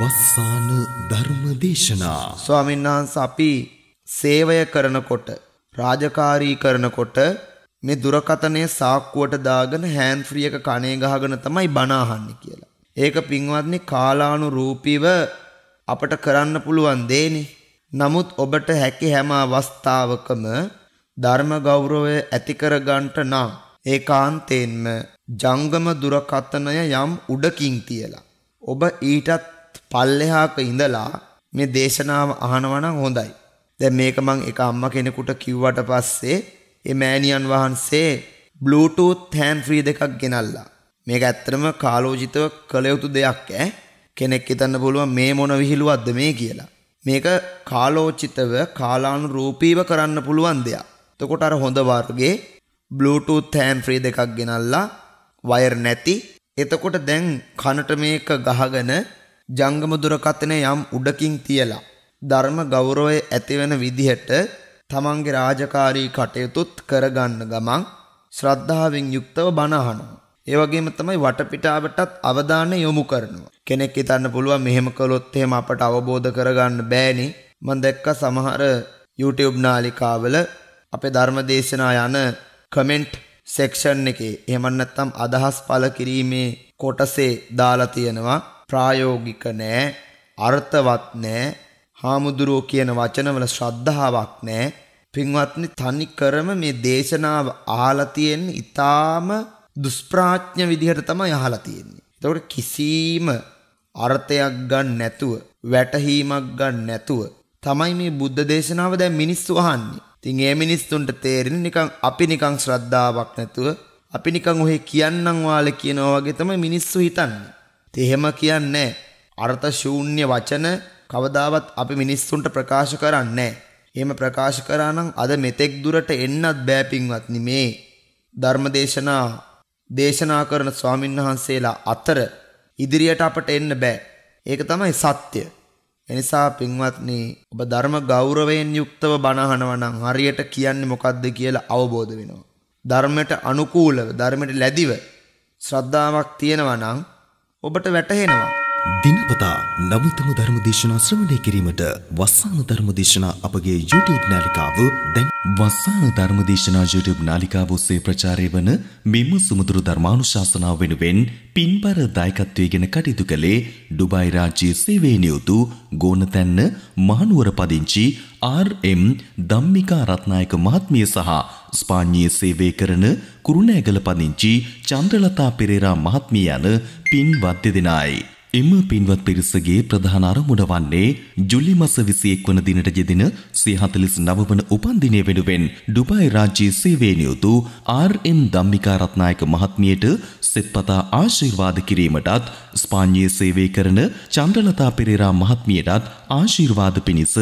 වස්සාන ධර්ම දේශනා ස්වාමීන් වහන්සේ අපි සේවය කරනකොට රාජකාරී කරනකොට මේ දුරකතනේ සාක්කුවට දාගෙන හෑන්ඩ් ෆ්‍රී එක කණේ ගහගෙන තමයි බණ අහන්නේ කියලා. ඒක පින්වත්නි කාලානුරූපීව අපට කරන්න පුළුවන් දෙන්නේ. නමුත් ඔබට හැකි හැම අවස්ථාවකම ධර්ම ගෞරවය ඇති කරගන්නට නම් ඒකාන්තයෙන්ම ජංගම දුරකතනය යම් උඩකින් තියලා ඔබ ඊටත් පල්ලෙහාක ඉඳලා මේ දේශනාව අහනවා නම් හොඳයි. දැන් මේක මං එක අම්මා කෙනෙකුට කිව්වට පස්සේ ඒ මෑණියන් වහන්සේ Bluetooth hand free දෙකක් ගෙනල්ලා. මේක ඇත්තටම කාලෝචිතව කළ යුතු දෙයක් ඈ. කෙනෙක් හිතන්න පුළුවන් මේ මොන විහිළුවක්ද මේ කියලා. මේක කාලෝචිතව කාලානුරූපීව කරන්න පුළුවන් දෙයක්. එතකොට අර හොඳ වර්ගයේ Bluetooth hand free දෙකක් ගෙනල්ලා වයර් නැති. එතකොට දැන් කනට මේක ගහගෙන ජංගම දුරකථනය යම් උඩකින් තියලා ධර්ම ගෞරවය ඇතිවෙන විදිහට තමන්ගේ රාජකාරී කටයුතුත් කරගන්න ගමන් ශ්‍රද්ධාවෙන් යුක්තව බණහනවා. ඒ වගේම තමයි වටපිටාවටත් අවධානය යොමු කරනවා. කෙනෙක් හිතන්න පුළුවන් මෙහෙම කළොත් එහෙම අපට අවබෝධ කරගන්න බෑනේ. මම දැක්ක සමහර YouTube නාලිකාවල අපේ ධර්ම දේශනා යන කමෙන්ට් සෙක්ෂන් එකේ එහෙම නැත්නම් අදහස් පළ කිරීමේ කොටසේ දාලා තියෙනවා ප්‍රායෝගික නෑ අර්ථවත් නෑ හාමුදුරුවෝ කියන වචනවල ශ්‍රද්ධාවක් නෑ පින්වත්නි තනි කරම මේ දේශනාව අහලා තියෙන්නේ ඊටාම දුෂ්ප්‍රාඥ විදිහට තමයි අහලා තියෙන්නේ. ඒතකොට කිසිම අර්ථයක් ගන්න නැතුව වැටහීමක් ගන්න නැතුව තමයි මේ බුද්ධ දේශනාව දැන් මිනිස්සු අහන්නේ. ඉතින් ඒ මිනිස්සුන්ට තේරෙන්නේ නිකන් අපි නිකන් ශ්‍රද්ධාවක් නැතුව අපි නිකන් ඔහේ කියන්නම් වාලේ කියනවා වගේ තමයි මිනිස්සු හිතන්නේ. එහෙම කියන්නේ අර්ථ ශූන්‍ය වචන කවදාවත් අපි මිනිස්සුන්ට ප්‍රකාශ කරන්නේ එහෙම ප්‍රකාශ කරා නම් අද මෙතෙක් දුරට එන්නත් බෑ පින්වත්නි මේ ධර්මදේශනා දේශනා කරන ස්වාමින් වහන්සේලා අතර ඉදිරියට අපට එන්න බෑ. ඒක තමයි සත්‍ය. එනිසා පින්වත්නි ඔබ ධර්ම ගෞරවයෙන් යුක්තව බණහනවා නම් හරියට කියන්නේ මොකද්ද කියලා අවබෝධ වෙනවා. ධර්මයට අනුකූලව, ධර්මයට ලැබිව ශ්‍රද්ධාවක් තියෙනවා නම් ඔබට වැටහෙනවා. දිනපතා නවතම ධර්ම දේශනා ශ්‍රවණය කිරීමට වස්සාන ධර්ම දේශනා අපගේ YouTube නාලිකාව දැන් වස්සාන ධර්ම දේශනා YouTube නාලිකාව ඔස්සේ ප්‍රචාරය වන මෙම සුමధుර ධර්මානුශාසනාව වෙනුවෙන් පින්බර දායකත්වයේගෙන කටයුතු කළේ ඩුබායි රාජ්‍යයේ සේවයේ නියුතු ගෝනතැන්න මහනුවර පදිංචි RM ධම්මිකා රත්නායක මහත්මිය සහ ස්පාඤ්ඤයේ සේවය කරන කුරුණෑගල පදිංචි චන්ද්‍රලතා පෙරේරා මහත්මිය යන පින්වත් දෙදෙනායි එම පින්වත් පිරිසගේ ප්‍රධාන අරමුණ වන්නේ ජුලි මස 21 වන දිනට යෙදෙන 149 වන උපන්දිනය වෙනුවෙන් ඩුබායි රාජ්‍ය සේවයෙන් යුතු ආර්.එම්. ධම්මිකා රත්නායක මහත්මියට සෙත්පතා ආශිර්වාද කිරීමටත් ස්පාඤ්ඤයේ සේවය කරන චන්ද්‍රලතා පෙරේරා මහත්මියටත් ආශිර්වාද පිණිස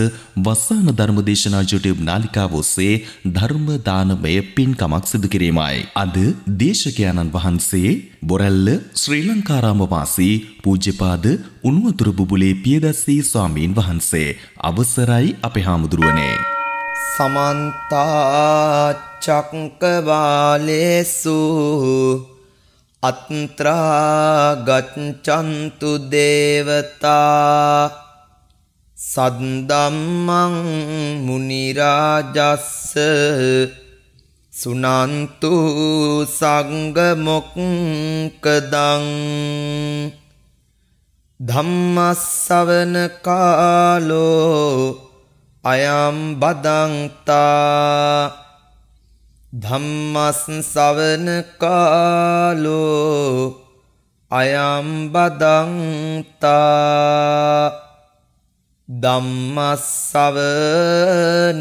වස්සාන ධර්මදේශනා YouTube නාලිකාව ඔස්සේ ධර්ම දානමය පින්කමක් සිදු කිරීමයි. අද දේශකයන්න් වහන්සේ බොරැල්ල ශ්‍රී ලංකාරාම වාසී පූජ්‍යපාද උණුවතුරු බුබුලේ පියදස්සී ස්වාමීන් වහන්සේ අවසරයි අපේ හාමුදුරුවනේ සමන්ත චක්කවාලේසු අත්‍රා ගච්ඡන්තු දේවතා සද්දම්මං මුනි රාජස්ස සුනන්තු සංගමොක්කදං ධම්මස්සවන කාලෝ අයම් බදන්තා ධම්මස්සවන කාලෝ අයම් බදන්තා ධම්මස්සවන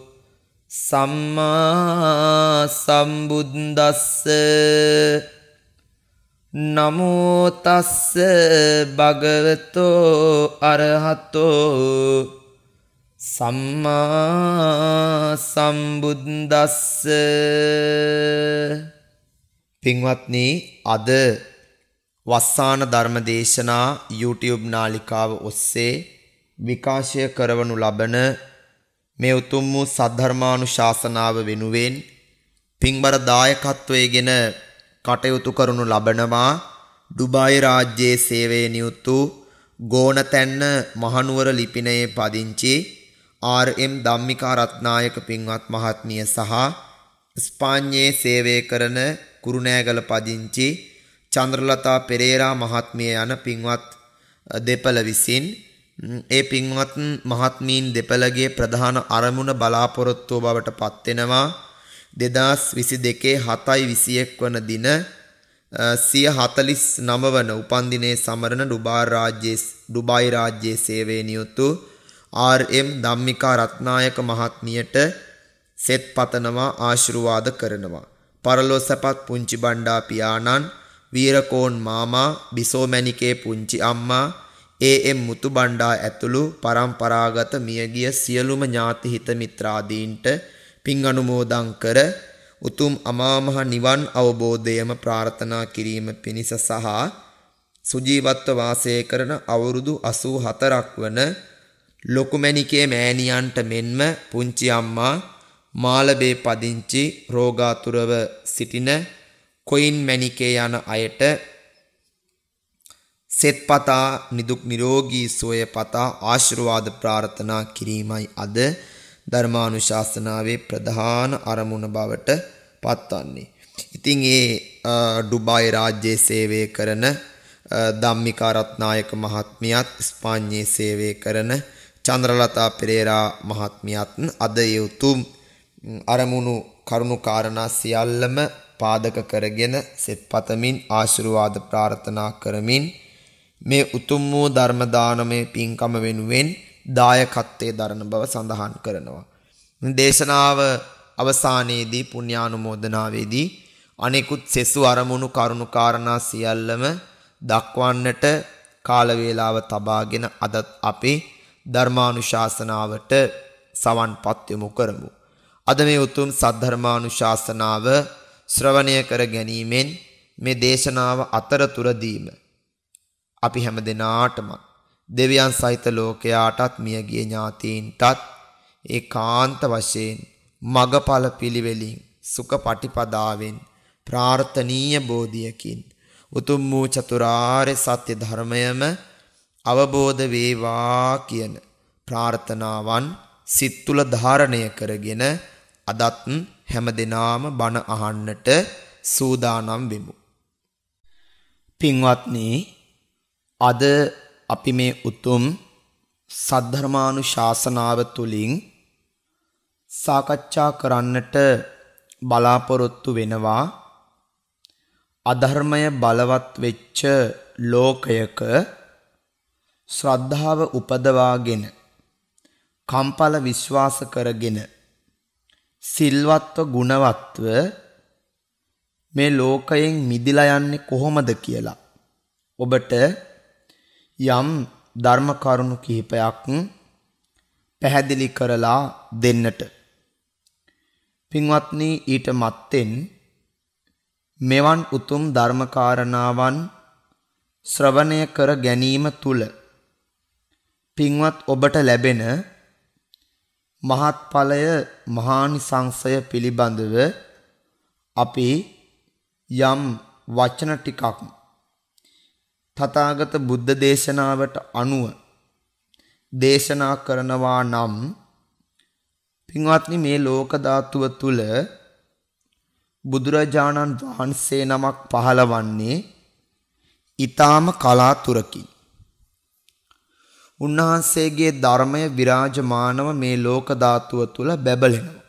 සම්මා සම්බුද්දස්ස නමෝ තස්ස භගවතෝ අරහතෝ සම්මා සම්බුද්දස්ස පින්වත්නි අද වස්සාන ධර්මදේශනා YouTube නාලිකාව ඔස්සේ විකාශය කරවනු ලබන මේ උතුම් වූ සද්ධර්මානුශාසනාව වෙනුවෙන් පින්බර දායකත්වයේගෙන කටයුතු කරනු ලබනවා ඩුබායි රාජ්‍යයේ සේවයේ නියුතු ගෝණතැන්න මහනුවර ලිපිනයේ පදිංචි ආර්.එම්. ධම්මිකා රත්නායක පින්වත් මහත්මිය සහ ස්පාඤ්ඤයේ සේවය කරන කුරුණෑගල පදිංචි චන්ද්‍රලතා පෙරේරා මහත්මිය යන පින්වත් දෙපළ විසින් ඒ පින්වත් මහත්මීන් දෙපළගේ ප්‍රධාන අරමුණ බලාපොරොත්තු බවට පත්වෙනවා දෙදස් විසි දෙකේ හතයි විසියෙක් වන දින සිය හතලිස් නමවන උපන්දිනයේ සමරණ ඩුබාර් රාජ්‍යයේ ඩුබායි රාජ්‍යයේ සේවය නියුතු ආර්.එම්. ධම්මිකා රත්නායක මහත්මියට සෙත් පතනවා ආශිර්වාද කරනවා. පරලොස්සපත් පුංචි බණ්ඩා පියාණන්, වීරකෝන් මාමා, බිසෝමැණිකේ පුංචි අම්මා, ඒ.එම්. මුතුබණ්ඩා ඇතුළු પરම්පරාගත මියගිය සියලුම ඥාති හිත මිත්‍රාදීන්ට පින් අනුමෝදන් කර උතුම් අමාමහ නිවන් අවබෝධයම ප්‍රාර්ථනා කිරීම පිණිස සහ සුජීවත්ව වාසය කරන අවුරුදු 84ක් වන ලොකුමැණිකේ මෑණියන්ට මෙන්ම පුංචි අම්මා මාළබේ පදිංචි රෝගාතුරව සිටින කොයින් මැණිකේ යන අයට සෙත්පතා නිදුක් නිරෝගී සුවය පතා ආශිර්වාද ප්‍රාර්ථනා කිරීමයි අද ධර්මානුශාසනාවේ ප්‍රධාන අරමුණ බවට පත්වන්නේ. ඉතින් ඒ ඩුබායි රාජ්‍යයේ සේවය කරන ධම්මිකා රත්නායක මහත්මියත් ස්පාඤ්ඤයේ සේවය කරන චන්ද්‍රලතා පෙරේරා මහත්මියත් අද යුතුම් අරමුණු කරුණු කාරණා සියල්ලම පාදක කරගෙන සෙත් පතමින් ආශිර්වාද ප්‍රාර්ථනා කරමින් මේ උතුම් වූ ධර්ම දානමය පින්කම වෙනුවෙන් දායකත්වයේ දරන බව සඳහන් කරනවා. දේශනාව අවසානයේදී පුණ්‍යානුමෝදනාවේදී අනෙකුත් සෙසු අරමුණු කරුණු කාරණා සියල්ලම දක්වන්නට කාල වේලාව තබාගෙන අදත් අපි ධර්මානුශාසනාවට සවන්පත් යොමු කරමු. අද මේ උතුම් සද්ධර්මානුශාසනාව ශ්‍රවණය කර ගැනීමෙන් මේ දේශනාව අතරතුරදීම අපි හැම දෙනාටම දෙවියන් සහිත ලෝකයාටත් මියගිය ඥාතීන්ටත් ඒ කාන්ත වශයෙන් මගඵල පිළිවෙලින් සුඛ පටිපදාවෙන් ප්‍රාර්ථනීය බෝධියකින් උතුම් වූ චතුරාර්ය සත්‍ය ධර්මයම අවබෝධ වේවා කියන ප්‍රාර්ථනාවන් සිත් තුල ධාරණය කරගෙන අදත් හැම දිනාම බණ අහන්නට සූදානම් වෙමු. පින්වත්නි අද අපි මේ උතුම් සද්ධර්මානු ශාසනාව තුළින් සාකච්ඡා කරන්නට බලාපොරොත්තු වෙනවා අධර්මය බලවත් වෙච්ච ලෝකයක ශ්‍රද්ධාව උපදවාගෙන කම්පල විශ්වාස කරගෙන සිල්වත්ව ගුණවත්ව මේ ලෝකයෙන් මිදිලා යන්නේ කොහොමද කියලා ඔබට යම් ධර්ම කරුණු කිහිපයක් පැහැදිලි කරලා දෙන්නට. පින්වත්නි ඊට මත්තෙන් මෙවන් උතුම් ධර්මකාරණාවන් ශ්‍රවණය කර ගැනීම තුල පින්වත් ඔබට ලැබෙන මහත්ඵලය මහානිසංසය පිළිබඳව අපි යම් වචන ටිකක් තථාගත බුද්ධ දේශනාවට අනුව දේශනා කරනවා නම් පින්වත්නි මේ ලෝක ධාතුව තුල බුදුරජාණන් වහන්සේ නමක් පහළවන්නේ ඊ타ම කලාතුරකින් උන්වහන්සේගේ ධර්මය විරාජමානව මේ ලෝක ධාතුව තුල බැබලෙනවා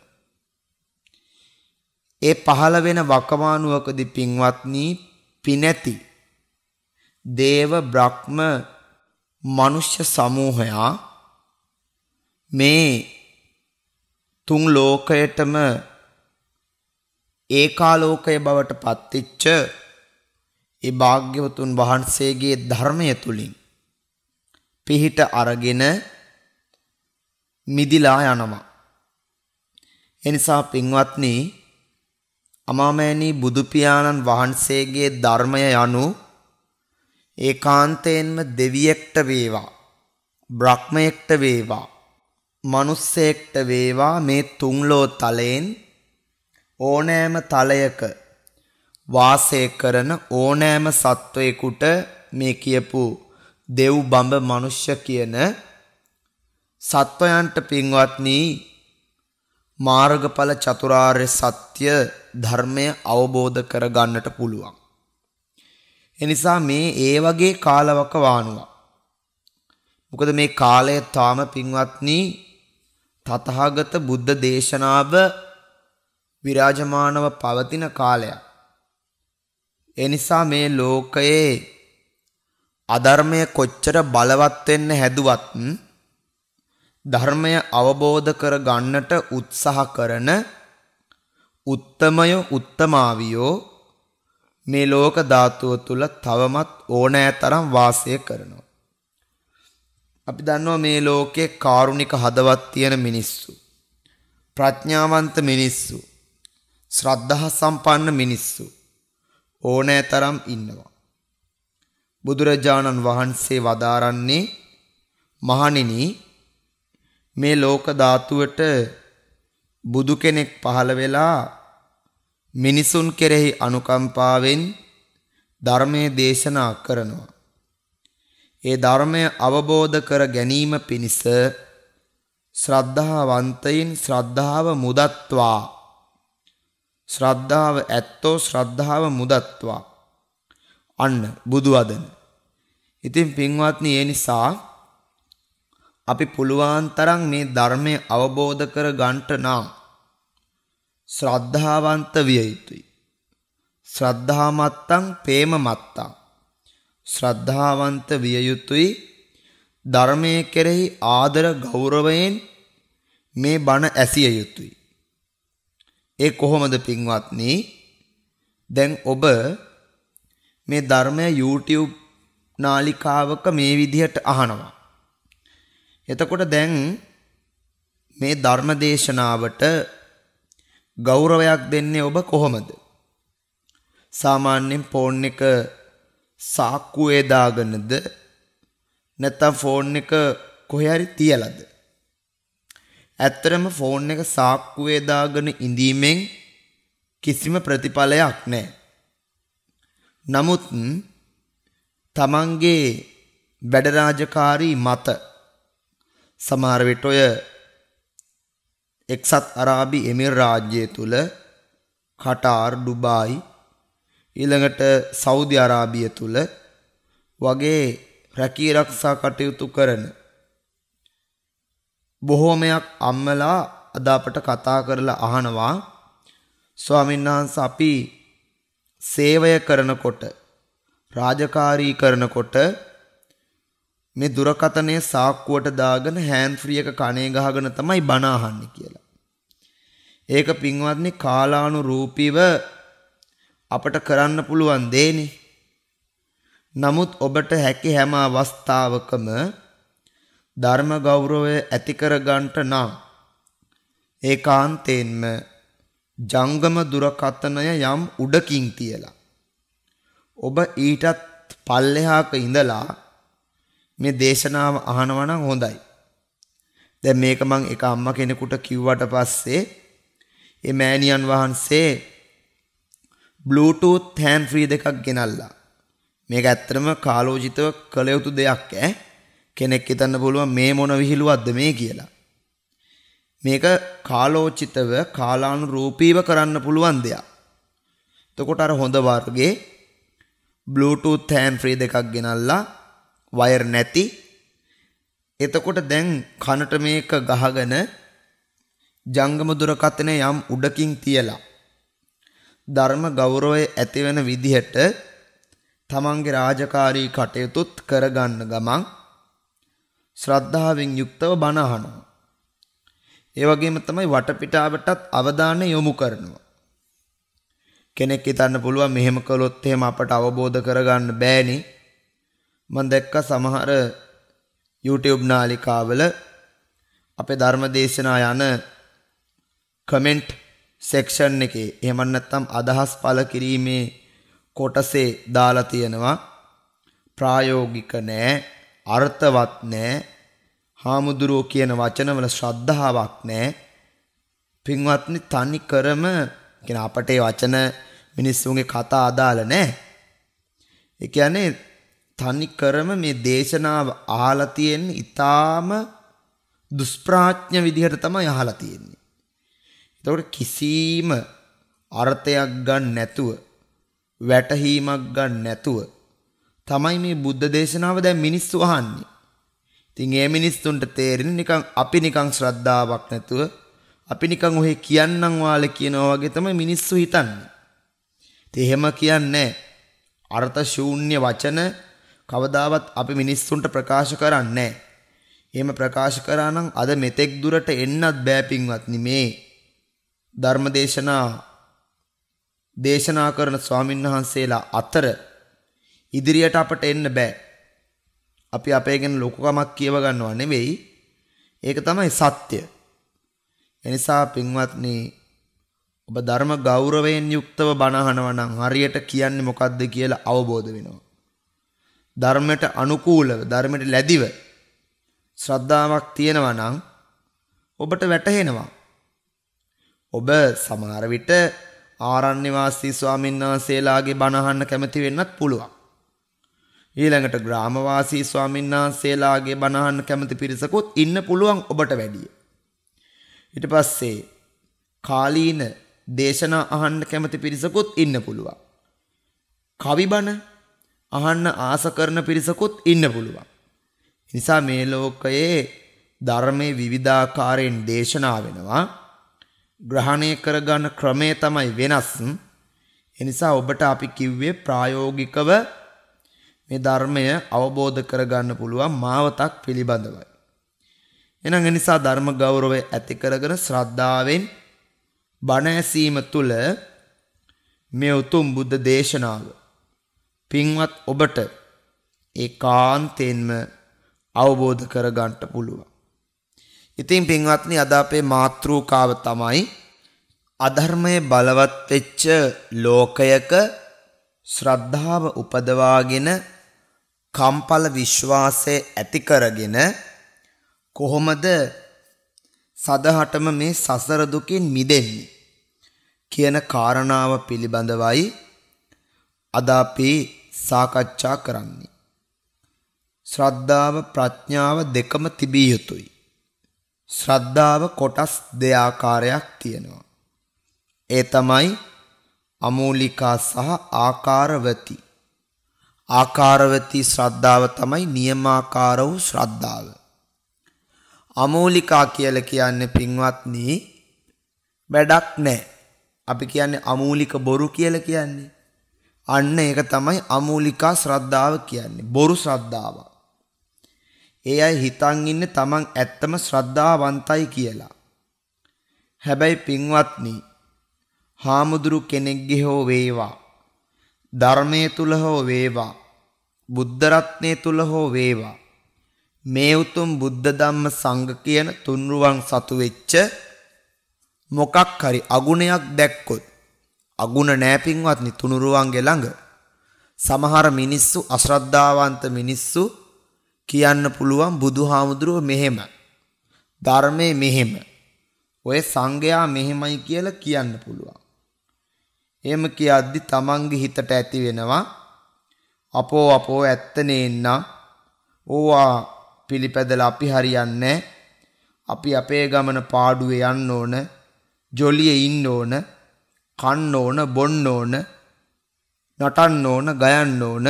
ඒ පහළ වෙන වකවානුවකදී පින්වත්නි පිනැති දේව බ්‍රහ්ම මනුෂ්‍ය සමූහයා මේ තුන් ලෝකයටම ඒකාලෝකය බවට පත්තිච්ච ඒ භාග්‍යවතුන් වහන්සේගේ ධර්මය තුලින් පිහිට අරගෙන මිදිලා යනවා. එනිසා පින්වත්නි අමාමෑණී බුදු පියාණන් වහන්සේගේ ධර්මය යනු ඒකාන්තයෙන්ම දෙවියෙක්ට වේවා බ්‍රහ්මයෙක්ට වේවා මනුස්සයෙක්ට වේවා මේ තුන්ලෝ තලයෙන් ඕනෑම තලයක වාසය කරන ඕනෑම සත්වයෙකුට මේ කියපු දෙව් බඹ මනුෂ්‍ය කියන සත්වයන්ට පින්වත්නි මාර්ගඵල චතුරාර්ය සත්‍ය ධර්මය අවබෝධ කරගන්නට පුළුවන්. එනිසා මේ ඒ වගේ කාලවක වානුවා. මොකද මේ කාලය තාම පින්වත්නි තතහාගත බුද්ධ දේශනාව විරාජමානව පවතින කාලයක්. ඒ නිසා මේ ලෝකයේ අධර්මය කොච්චර බලවත් වෙන්න හැදුවත් ධර්මය අවබෝධ කර ගන්නට උත්සාහ කරන උත්තමය උත්තමාවියෝ මේ ලෝක ධාතුව තුල තවමත් ඕනෑ තරම් වාසය කරනවා. අපි දන්නවා මේ ලෝකේ කාරුණික හදවත් තියෙන මිනිස්සු. ප්‍රඥාවන්ත මිනිස්සු. ශ්‍රද්ධා සම්පන්න මිනිස්සු. ඕනෑ තරම් ඉන්නවා. බුදුරජාණන් වහන්සේ වදාරන්නේ මහණෙනි මේ ලෝක ධාතුවට බුදු කෙනෙක් පහළ වෙලා මිනිසුන් කෙරෙහි අනුකම්පාවෙන් ධර්මයේ දේශනා කරනවා. ඒ ධර්මය අවබෝධ කර ගැනීම පිණිස ශ්‍රද්ධාවන්තයින් ශ්‍රද්ධාව මුදත්වා ශ්‍රද්ධාව ඇත්තෝ ශ්‍රද්ධාව මුදත්වා අන්න බුදු වදන. ඉතින් පින්වත්නි ඒ නිසා අපි පුළුවන් තරම් මේ ධර්මය අවබෝධ කර ගන්නට නම් ශ්‍රද්ධාවන්ත විය යුතුයි. ශ්‍රද්ධාමත්තං ප්‍රේම මත්තං. ශ්‍රද්ධාවන්ත විය යුතුයි ධර්මය කෙරෙහි ආදර ගෞරවයෙන් මේ බණ ඇසිය යුතුයි. ඒ කොහොමද පින්වත්නි? දැන් ඔබ මේ ධර්මය YouTube නාලිකාවක මේ විදිහට අහනවා. එතකොට දැන් මේ ධර්ම දේශනාවට ගෞරවයක් දෙන්නේ ඔබ කොහොමද? සාමාන්‍යයෙන් ෆෝන් එක සාක්කුවේ දාගෙනද නැත්නම් ෆෝන් එක කොහේ හරි තියලාද? ඇත්තරම ෆෝන් එක සාක්කුවේ දාගෙන ඉඳීමෙන් කිසිම ප්‍රතිඵලයක් නැහැ. නමුත් තමන්ගේ වැඩ රාජකාරී මත සමහර විට ඔය එක්සත් අරාබි එමිර් රාජ්‍යය තුළ කටාර් ඩුබායි ඊළඟට සෞදි අරාබිය තුළ වගේ රැකී රක්ෂා කටයුතු කරන බොහෝමයක් අම්මලා අද අපට කතා කරලා අහනවා ස්වාමීන් වහන්ස අපි සේවය කරනකොට රාජකාරී කරනකොට මේ දුරකතනය සාක්කුවට දාගෙන හෑන්ඩ් ෆ්‍රී එක කණේ ගහගෙන තමයි බණ අහන්නේ කියලා. ඒක පින්වත්නි කාලානුරූපීව අපට කරන්න පුළුවන් දෙන්නේ. නමුත් ඔබට හැකි හැම අවස්ථාවකම ධර්ම ගෞරවය ඇති කරගන්නට නම් ඒකාන්තයෙන්ම ජංගම දුරකතනය යම් උඩකින් තියලා ඔබ ඊටත් පල්ලෙහාක ඉඳලා මේ දේශනාව අහනවා නම් හොඳයි. දැන් මේක මං එක අම්මා කෙනෙකුට කිව්වට පස්සේ ඒ මෑණියන් වහන්සේ Bluetooth hand free දෙකක් ගෙනල්ලා. මේක ඇත්තටම කාලෝචිතව කළ යුතු දෙයක් ඈ. කෙනෙක් හිතන්න පුළුවන් මේ මොන විහිළුවක්ද මේ කියලා. මේක කාලෝචිතව කාලානුරූපීව කරන්න පුළුවන් දෙයක්. එතකොට අර හොඳ වර්ගයේ Bluetooth hand free දෙකක් ගෙනල්ලා වයර් නැති එතකොට දැන් කනට මේක ගහගෙන ජංගම දුරකථනය යම් උඩකින් තියලා ධර්ම ගෞරවය ඇති වෙන විදිහට තමන්ගේ රාජකාරී කටයුතුත් කරගන්න ගමන් ශ්‍රද්ධාවෙන් යුක්තව බණ අහනවා. ඒ වගේම තමයි වටපිටාවටත් අවධානය යොමු කරනවා. කෙනෙක් හිතන්න පුළුවන් මෙහෙම කළොත් එහෙම අපට අවබෝධ කරගන්න බෑනේ මම දැක්ක සමහර YouTube නාලිකාවල අපේ ධර්ම දේශනා යන කමෙන්ට් සෙක්ෂන් එකේ එහෙම නැත්නම් අදහස් පළ කිරීමේ කොටසේ දාලා තියෙනවා ප්‍රායෝගික නෑ අර්ථවත් නෑ හාමුදුරුවෝ කියන වචනවල ශ්‍රද්ධාවක් නෑ පින්වත්නි තනි කරම කියන අපට වචන මිනිස්සුන්ගේ කතා අදාළ නෑ ඒ කියන්නේ තනි කරම මේ දේශනාව අහලා තියෙන්නේ ඊටාම දුෂ්ප්‍රාඥ විදිහට තමයි අහලා තියෙන්නේ. එතකොට කිසිම අර්ථයක් ගන්න නැතුව වැටහීමක් ගන්න නැතුව තමයි මේ බුද්ධ දේශනාව දැන් මිනිස්සු අහන්නේ. ඉතින් ඒ මිනිස්සුන්ට තේරෙන්නේ නිකන් අපි නිකන් ශ්‍රද්ධාවක් නැතුව අපි නිකන් ඔහේ කියන්නම් වාලේ කියනවා වගේ තමයි මිනිස්සු හිතන්නේ. ඉතින් එහෙම කියන්නේ අර්ථ ශූන්‍ය වචන කවදාවත් අපි මිනිස්සුන්ට ප්‍රකාශ කරන්නේ එහෙම ප්‍රකාශ කරා නම් අද මෙතෙක් දුරට එන්නත් බෑ පින්වත්නි මේ ධර්මදේශනා දේශනා කරන ස්වාමින්වහන්සේලා අතර ඉදිරියට අපට එන්න බෑ. අපි අපේ ගැන ලොකුකමක් කියව ගන්නව නෙවෙයි. ඒක තමයි සත්‍ය. එනිසා පින්වත්නි ඔබ ධර්ම ගෞරවයෙන් යුක්තව බණ අහනවා නම් හරියට කියන්නේ මොකද්ද කියලා අවබෝධ වෙනවා. ධර්මයට අනුකූලව ධර්මයට ලැබිව ශ්‍රද්ධාවක් තියෙනවා නම් ඔබට වැටහෙනවා ඔබ සමහර විට ආරණ්‍ය වාසී ස්වාමීන් වහන්සේලාගේ බණ අහන්න කැමති වෙන්නත් පුළුවන් ඊළඟට ග්‍රාම වාසී ස්වාමීන් වහන්සේලාගේ බණ අහන්න කැමති පිරිසකුත් ඉන්න පුළුවන් ඔබට වැඩිය ඊට පස්සේ කාලීන දේශනා අහන්න කැමති පිරිසකුත් ඉන්න පුළුවන් කවි බණ අහන්න ආස කරන පිරිසකුත් ඉන්න පුළුවන්. නිසා මේ ලෝකයේ ධර්මයේ විවිධාකාරයෙන් දේශනා වෙනවා. ග්‍රහණය කරගන්න ක්‍රමය තමයි වෙනස්. එනිසා ඔබට අපි කිව්වේ ප්‍රායෝගිකව මේ ධර්මය අවබෝධ කරගන්න පුළුවන් මාවතක් පිළිබඳවයි. එනම් එනිසා ධර්ම ගෞරවය ඇති කරගෙන ශ්‍රද්ධාවෙන් බණ ඇසීම තුළ මේ උතුම් බුද්ධ දේශනාව පින්වත් ඔබට ඒ කාන්තයෙන්ම අවබෝධ කරගන්නට පුළුවන්. ඉතින් පින්වත්නි අද අපේ මාත්‍රූකාව තමයි අධර්මය බලවත් වෙච්ච ලෝකයක ශ්‍රද්ධාව උපදවාගෙන කම්පල විශ්වාසය ඇති කරගෙන කොහොමද සදහටම මේ සසර දුකින් මිදෙන්නේ කියන කාරණාව පිළිබඳවයි අද අපි සාකච්ඡා කරන්නේ. ශ්‍රද්ධාව ප්‍රඥාව දෙකම තිබිය යුතුයි. ශ්‍රද්ධාව කොටස් දෙආකාරයක් තියෙනවා. ඒ තමයි අමූලිකා සහ ආකාරවති. ආකාරවති ශ්‍රද්ධාව තමයි නියමාකාර වූ ශ්‍රද්ධාව. අමූලිකා කියලා කියන්නේ පින්වත්නි වැඩක් නැහැ. අපි කියන්නේ අමූලික බොරු කියලා කියන්නේ. අන්න ඒක තමයි අමූලිකා ශ්‍රද්ධාව කියන්නේ. බොරු ශ්‍රද්ධාව. ඒ අය හිතන් ඉන්නේ තමන් ඇත්තම ශ්‍රද්ධාවන්තයි කියලා. හැබැයි පින්වත්නි, හාමුදුරු කෙනෙක්ගේ හෝ වේවා, ධර්මයේ තුල හෝ වේවා, බුද්ධ රත්නයේ තුල හෝ වේවා, මේ උතුම් බුද්ධ ධම්ම සංඝ කියන තුන්රුවන් සතු වෙච්ච මොකක් හරි අගුණයක් දැක්කොත් අගුණ නෑපින්වත් නිතුනුරුවන්ගේ ළඟ සමහර මිනිස්සු අශ්‍රද්ධාවන්ත මිනිස්සු කියන්න පුළුවන් බුදුහාමුදුරුව මෙහෙම ධර්මයේ මෙහෙම ඔය සංඝයා මෙහෙමයි කියලා කියන්න පුළුවන්. එහෙම කියද්දි තමන්ගේ හිතට ඇති වෙනවා අපෝ අපෝ ඇත්ත නේන්න ඕවා පිළිපැදලා අපි හරියන්නේ අපි අපේ ගමන පාඩුවේ යන්න ඕන ජොලියේ ඉන්න ඕන කන්න ඕන, බොන්න ඕන, නටන්න ඕන, ගයන්න ඕන.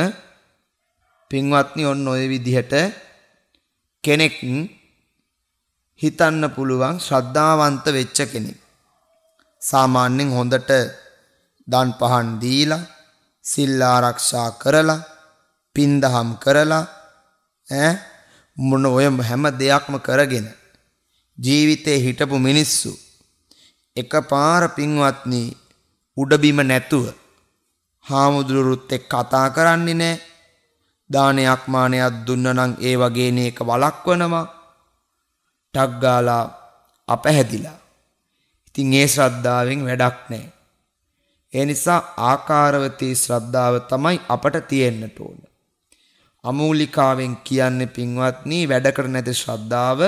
පින්වත්නි ඔන්න ඔය විදිහට කෙනෙක් හිතන්න පුළුවන් ශ්‍රද්ධාවන්ත වෙච්ච කෙනෙක්. සාමාන්‍යයෙන් හොඳට දන් පහන් දීලා සිල් ආරක්ෂා කරලා පින්දහම් කරලා ඈ මොන ඔය හැම දෙයක්ම කරගෙන ජීවිතේ හිටපු මිනිස්සු එකපාර පින්වත්නි උඩබිම නැතුව හාමුදුරුවරුත් එක්ක කතා කරන්නේ නැහැ. දානයක් මානයක් දුන්නනම් ඒ වගේ නේක වලක්වනවා. ටක් ගාලා අපැහැදිලා. ඉතින් ඒ ශ්‍රද්ධාවෙන් වැඩක් නැහැ. ඒ නිසා ආකාරවතී ශ්‍රද්ධාව තමයි අපට තියෙන්නට ඕන. අමූලිකාවෙන් කියන්නේ පින්වත්නි වැඩ කර නැති ශ්‍රද්ධාව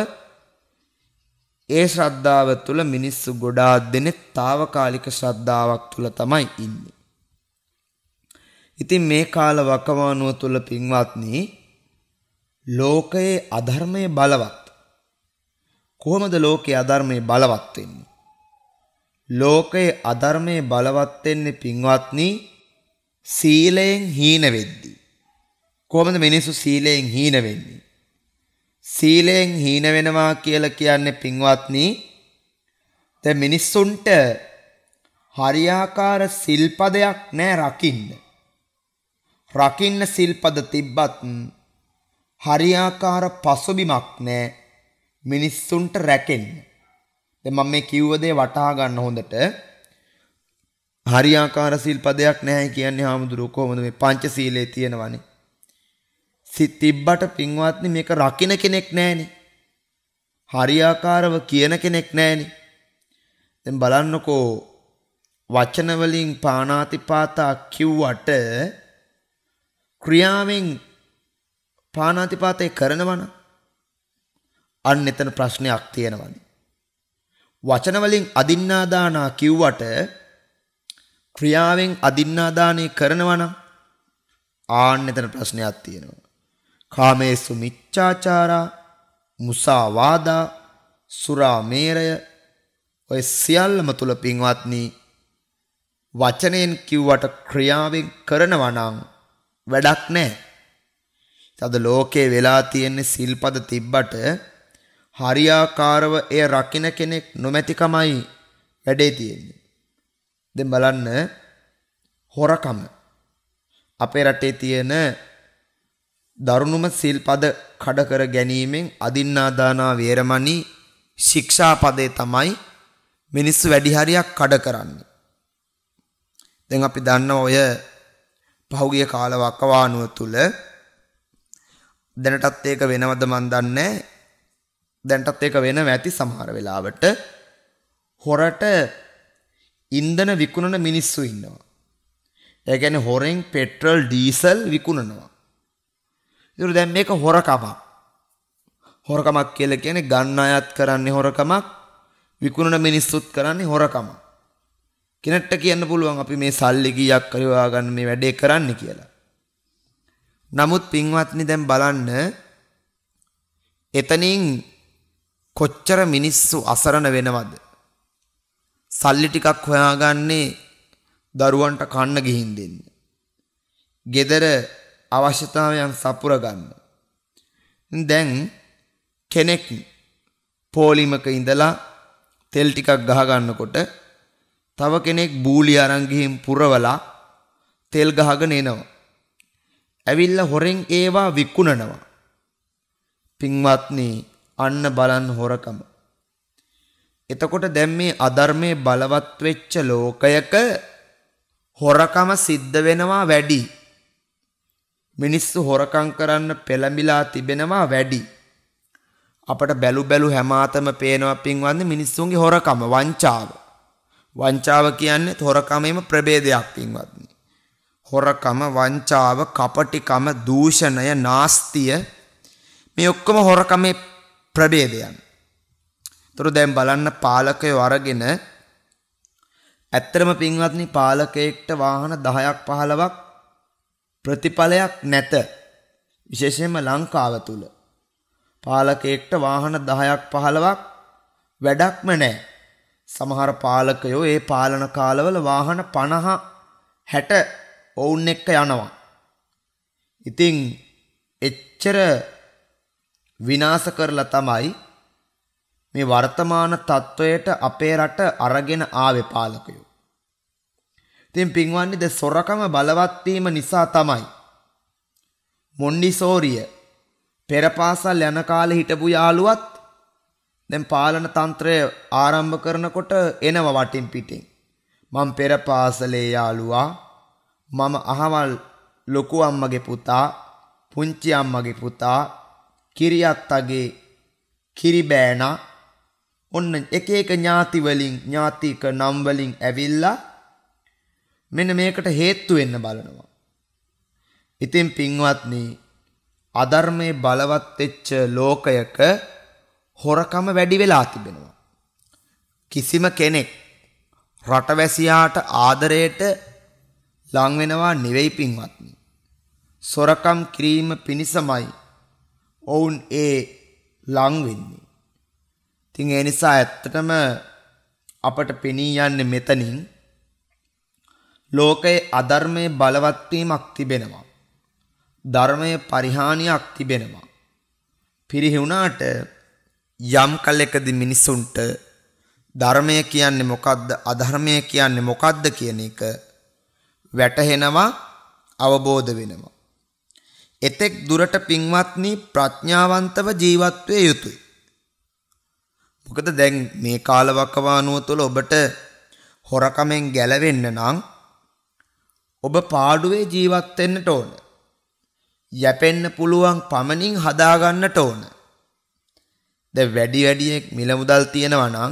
ඒ ශ්‍රද්ධාව තුළ මිනිස්සු ගොඩාක් දෙනෙක් తాවකාලික ශ්‍රද්ධාවක් තුළ තමයි ඉන්නේ. ඉතින් මේ කාල වකවානුව තුළ පින්වත්නි ලෝකයේ අධර්මයේ බලවත්. කොහොමද ලෝකයේ අධර්මයේ බලවත් වෙන්නේ? ලෝකයේ අධර්මයේ බලවත් වෙන්නේ පින්වත්නි සීලයෙන් හීන වෙද්දී. කොහොමද මිනිස්සු සීලයෙන් හීන වෙන්නේ? සීලයෙන් හීන වෙනවා කියලා කියන්නේ පින්වත්නි දැන් මිනිස්සුන්ට හරියාකාර සිල්පදයක් නැහැ රකින්න. රකින්න සිල්පද තිබ්බත් හරියාකාර පසුබිමක් නැහැ මිනිස්සුන්ට රැකෙන්න. දැන් මම මේ කිව්ව දේ වටහා ගන්න හොඳට. හරියාකාර සිල්පදයක් නැහැ කියන්නේ හාමුදුරුවෝ කොහොමද මේ පංච සීලේ තියෙනවනේ. සිත් තිබ්බට පින්වත්නි මේක රකින්න කෙනෙක් නැහෙනේ. හරියාකාරව කියන කෙනෙක් නැහෙනේ. දැන් බලන්නකෝ වචන වලින් පාණාතිපාතා කිව්වට ක්‍රියාවෙන් පාණාතිපාතේ කරනවනම් අන්න එතන ප්‍රශ්නයක් තියෙනවනේ. වචන වලින් අදින්නාදානා කිව්වට ක්‍රියාවෙන් අදින්නාදානේ කරනවනම් ආන්න එතන ප්‍රශ්නයක් තියෙනවා. කාමේසු මිච්ඡාචාරා මුසාවාදා සුරාමේරය ඔය සියල්ලම තුල පින්වත්නි වචනයෙන් කිව්වට ක්‍රියාවෙන් කරනවා නම් වැඩක් නැහැ. තද ලෝකේ වෙලා තියෙන සිල්පද තිබ්බට හරියාකාරව එය රකින්න කෙනෙක් නොමැතිකමයි වැඩේ තියෙන්නේ. දැන් බලන්න හොරකම අපේ රටේ තියෙන දරුණුම සිල්පද කඩකර ගැනීමෙන් අදින්නාදානා වේරමණී ශික්ෂාපදේ තමයි මිනිස්සු වැඩි හරියක් කඩ කරන්නේ. දැන් අපි දන්නවා ඔය පහුගිය කාල වකවානුව තුල දැනටත් ඒක වෙනවද මන් දන්නේ දැනටත් ඒක වෙනව ඇති සමහර වෙලාවට හොරට ඉන්ධන විකුණන මිනිස්සු ඉන්නවා. ඒ කියන්නේ හොරෙන් පෙට්‍රල් ඩීසල් විකුණනවා. ඒතර දැන් මේක හොරකමක්. හොරකමක් කියලා කියන්නේ ගන්න අයත් කරන්නේ හොරකමක්, විකුණන මිනිස්සුත් කරන්නේ හොරකමක්. කෙනෙක්ට කියන්න පුළුවන් අපි මේ සල්ලි ගියක් කරවා ගන්න මේ වැඩේ කරන්නේ කියලා. නමුත් පින්වත්නි දැන් බලන්න එතනින් කොච්චර මිනිස්සු අසරණ වෙනවද? සල්ලි ටිකක් හොයාගන්නේ දරුවන්ට කන්න ගිහින් දෙන්න. gedara අවශ්‍යතාවයන් සපුරගන්න. දැන් කෙනෙක් පෝලිමක ඉඳලා තෙල් ටිකක් ගහගන්නකොට තව කෙනෙක් බූලි අරන් ගිහින් පුරවලා තෙල් ගහගෙන එනවා. ඇවිල්ලා හොරෙන් ඒවා විකුණනවා. පින්වත්නි අන්න බලන් හොරකම. එතකොට දැන් මේ අධර්මයේ බලවත් වෙච්ච ලෝකයක හොරකම සිද්ධ වෙනවා වැඩි. මිනිස්සු හොරකං කරන්න පෙළඹිලා තිබෙනවා වැඩි. අපට බැලු බැලු හැම අතම පේනවා පින්වන්ද මිනිස්සුන්ගේ හොරකම වංචාව. වංචාව කියන්නේ හොරකමේම ප්‍රභේදයක් පින්වත්නි. හොරකම, වංචාව, කපටිකම, දූෂණය, නාස්තිය මේ ඔක්කොම හොරකමේ ප්‍රභේදයන්. ඒතර දැන් බලන්න පාලකයෝ අරගෙන ඇත්තටම පින්වත්නි පාලකයෙක්ට වාහන 10ක් 15ක් ප්‍රතිඵලයක් නැත. විශේෂයෙන්ම ලංකාව තුල. පාලකයෙක්ට වාහන 10ක් 15ක් වැඩක්ම නැහැ. සමහර පාලකයෝ ඒ පාලන කාලවල වාහන 50 60 ඔවුන් එක්ක යනවා. ඉතින් එච්චර විනාශ කරලා තමයි මේ වර්තමාන තත්වයට අපේ රට අරගෙන ආවේ පාලකයෝ. ඉතින් පින්වන්නේ ද සොරකම බලවත්වීම නිසා තමයි. මොන්ඩිසෝරිය පෙරපාසල් යන කාලේ හිටපු යාළුවත් දැන් පාලන තන්ත්‍රය ආරම්භ කරනකොට එනව වටින් පිටින්. මම පෙරපාසලේ යාළුවා මම අහවල් ලොකු අම්මගේ පුතා පුංචි අම්මගේ පුතා කිරි අත්තගේ කිරි බෑනා ඔන්න එක එක ඥාති වලින් ඥාතික නම් වලින් ඇවිල්ලා මෙන්න මේකට හේත්තු වෙන්න බලනවා. ඉතින් පින්වත්නි අධර්මයේ බලවත් වෙච්ච ලෝකයක හොරකම වැඩි වෙලා තිබෙනවා. කිසිම කෙනෙක් රටවැසියාට ආදරයට ලං වෙනවා නෙවෙයි පින්වත්නි. සොරකම් කිරීම පිණිසමයි ඔවුන් ඒ ලං වෙන්නේ. ඉතින් ඒ නිසා ඇත්තටම අපට පෙනී යන්නේ මෙතනින් ලෝකයේ අධර්මයේ බලවත්වීමක් තිබෙනවා. ධර්මයේ පරිහානියක් තිබෙනවා. පිරිහිුණාට යම් කලෙකදී මිනිසුන්ට ධර්මය කියන්නේ මොකද්ද අධර්මය කියන්නේ මොකද්ද කියන එක වැටහෙනවා අවබෝධ වෙනවා. එතෙක් දුරට පින්වත්නි ප්‍රඥාවන්තව ජීවත් වේ යුතුය. මොකද දැන් මේ කාලවකවානුව තුළ ඔබට හොරකමෙන් ගැලවෙන්න නම් ඔබ පාඩුවේ ජීවත් වෙන්නට ඕන. යැපෙන්න පුළුවන් පමණින් හදා ගන්නට ඕන. ද වැඩි වැඩියෙක් මිල මුදල් තියනවා නම්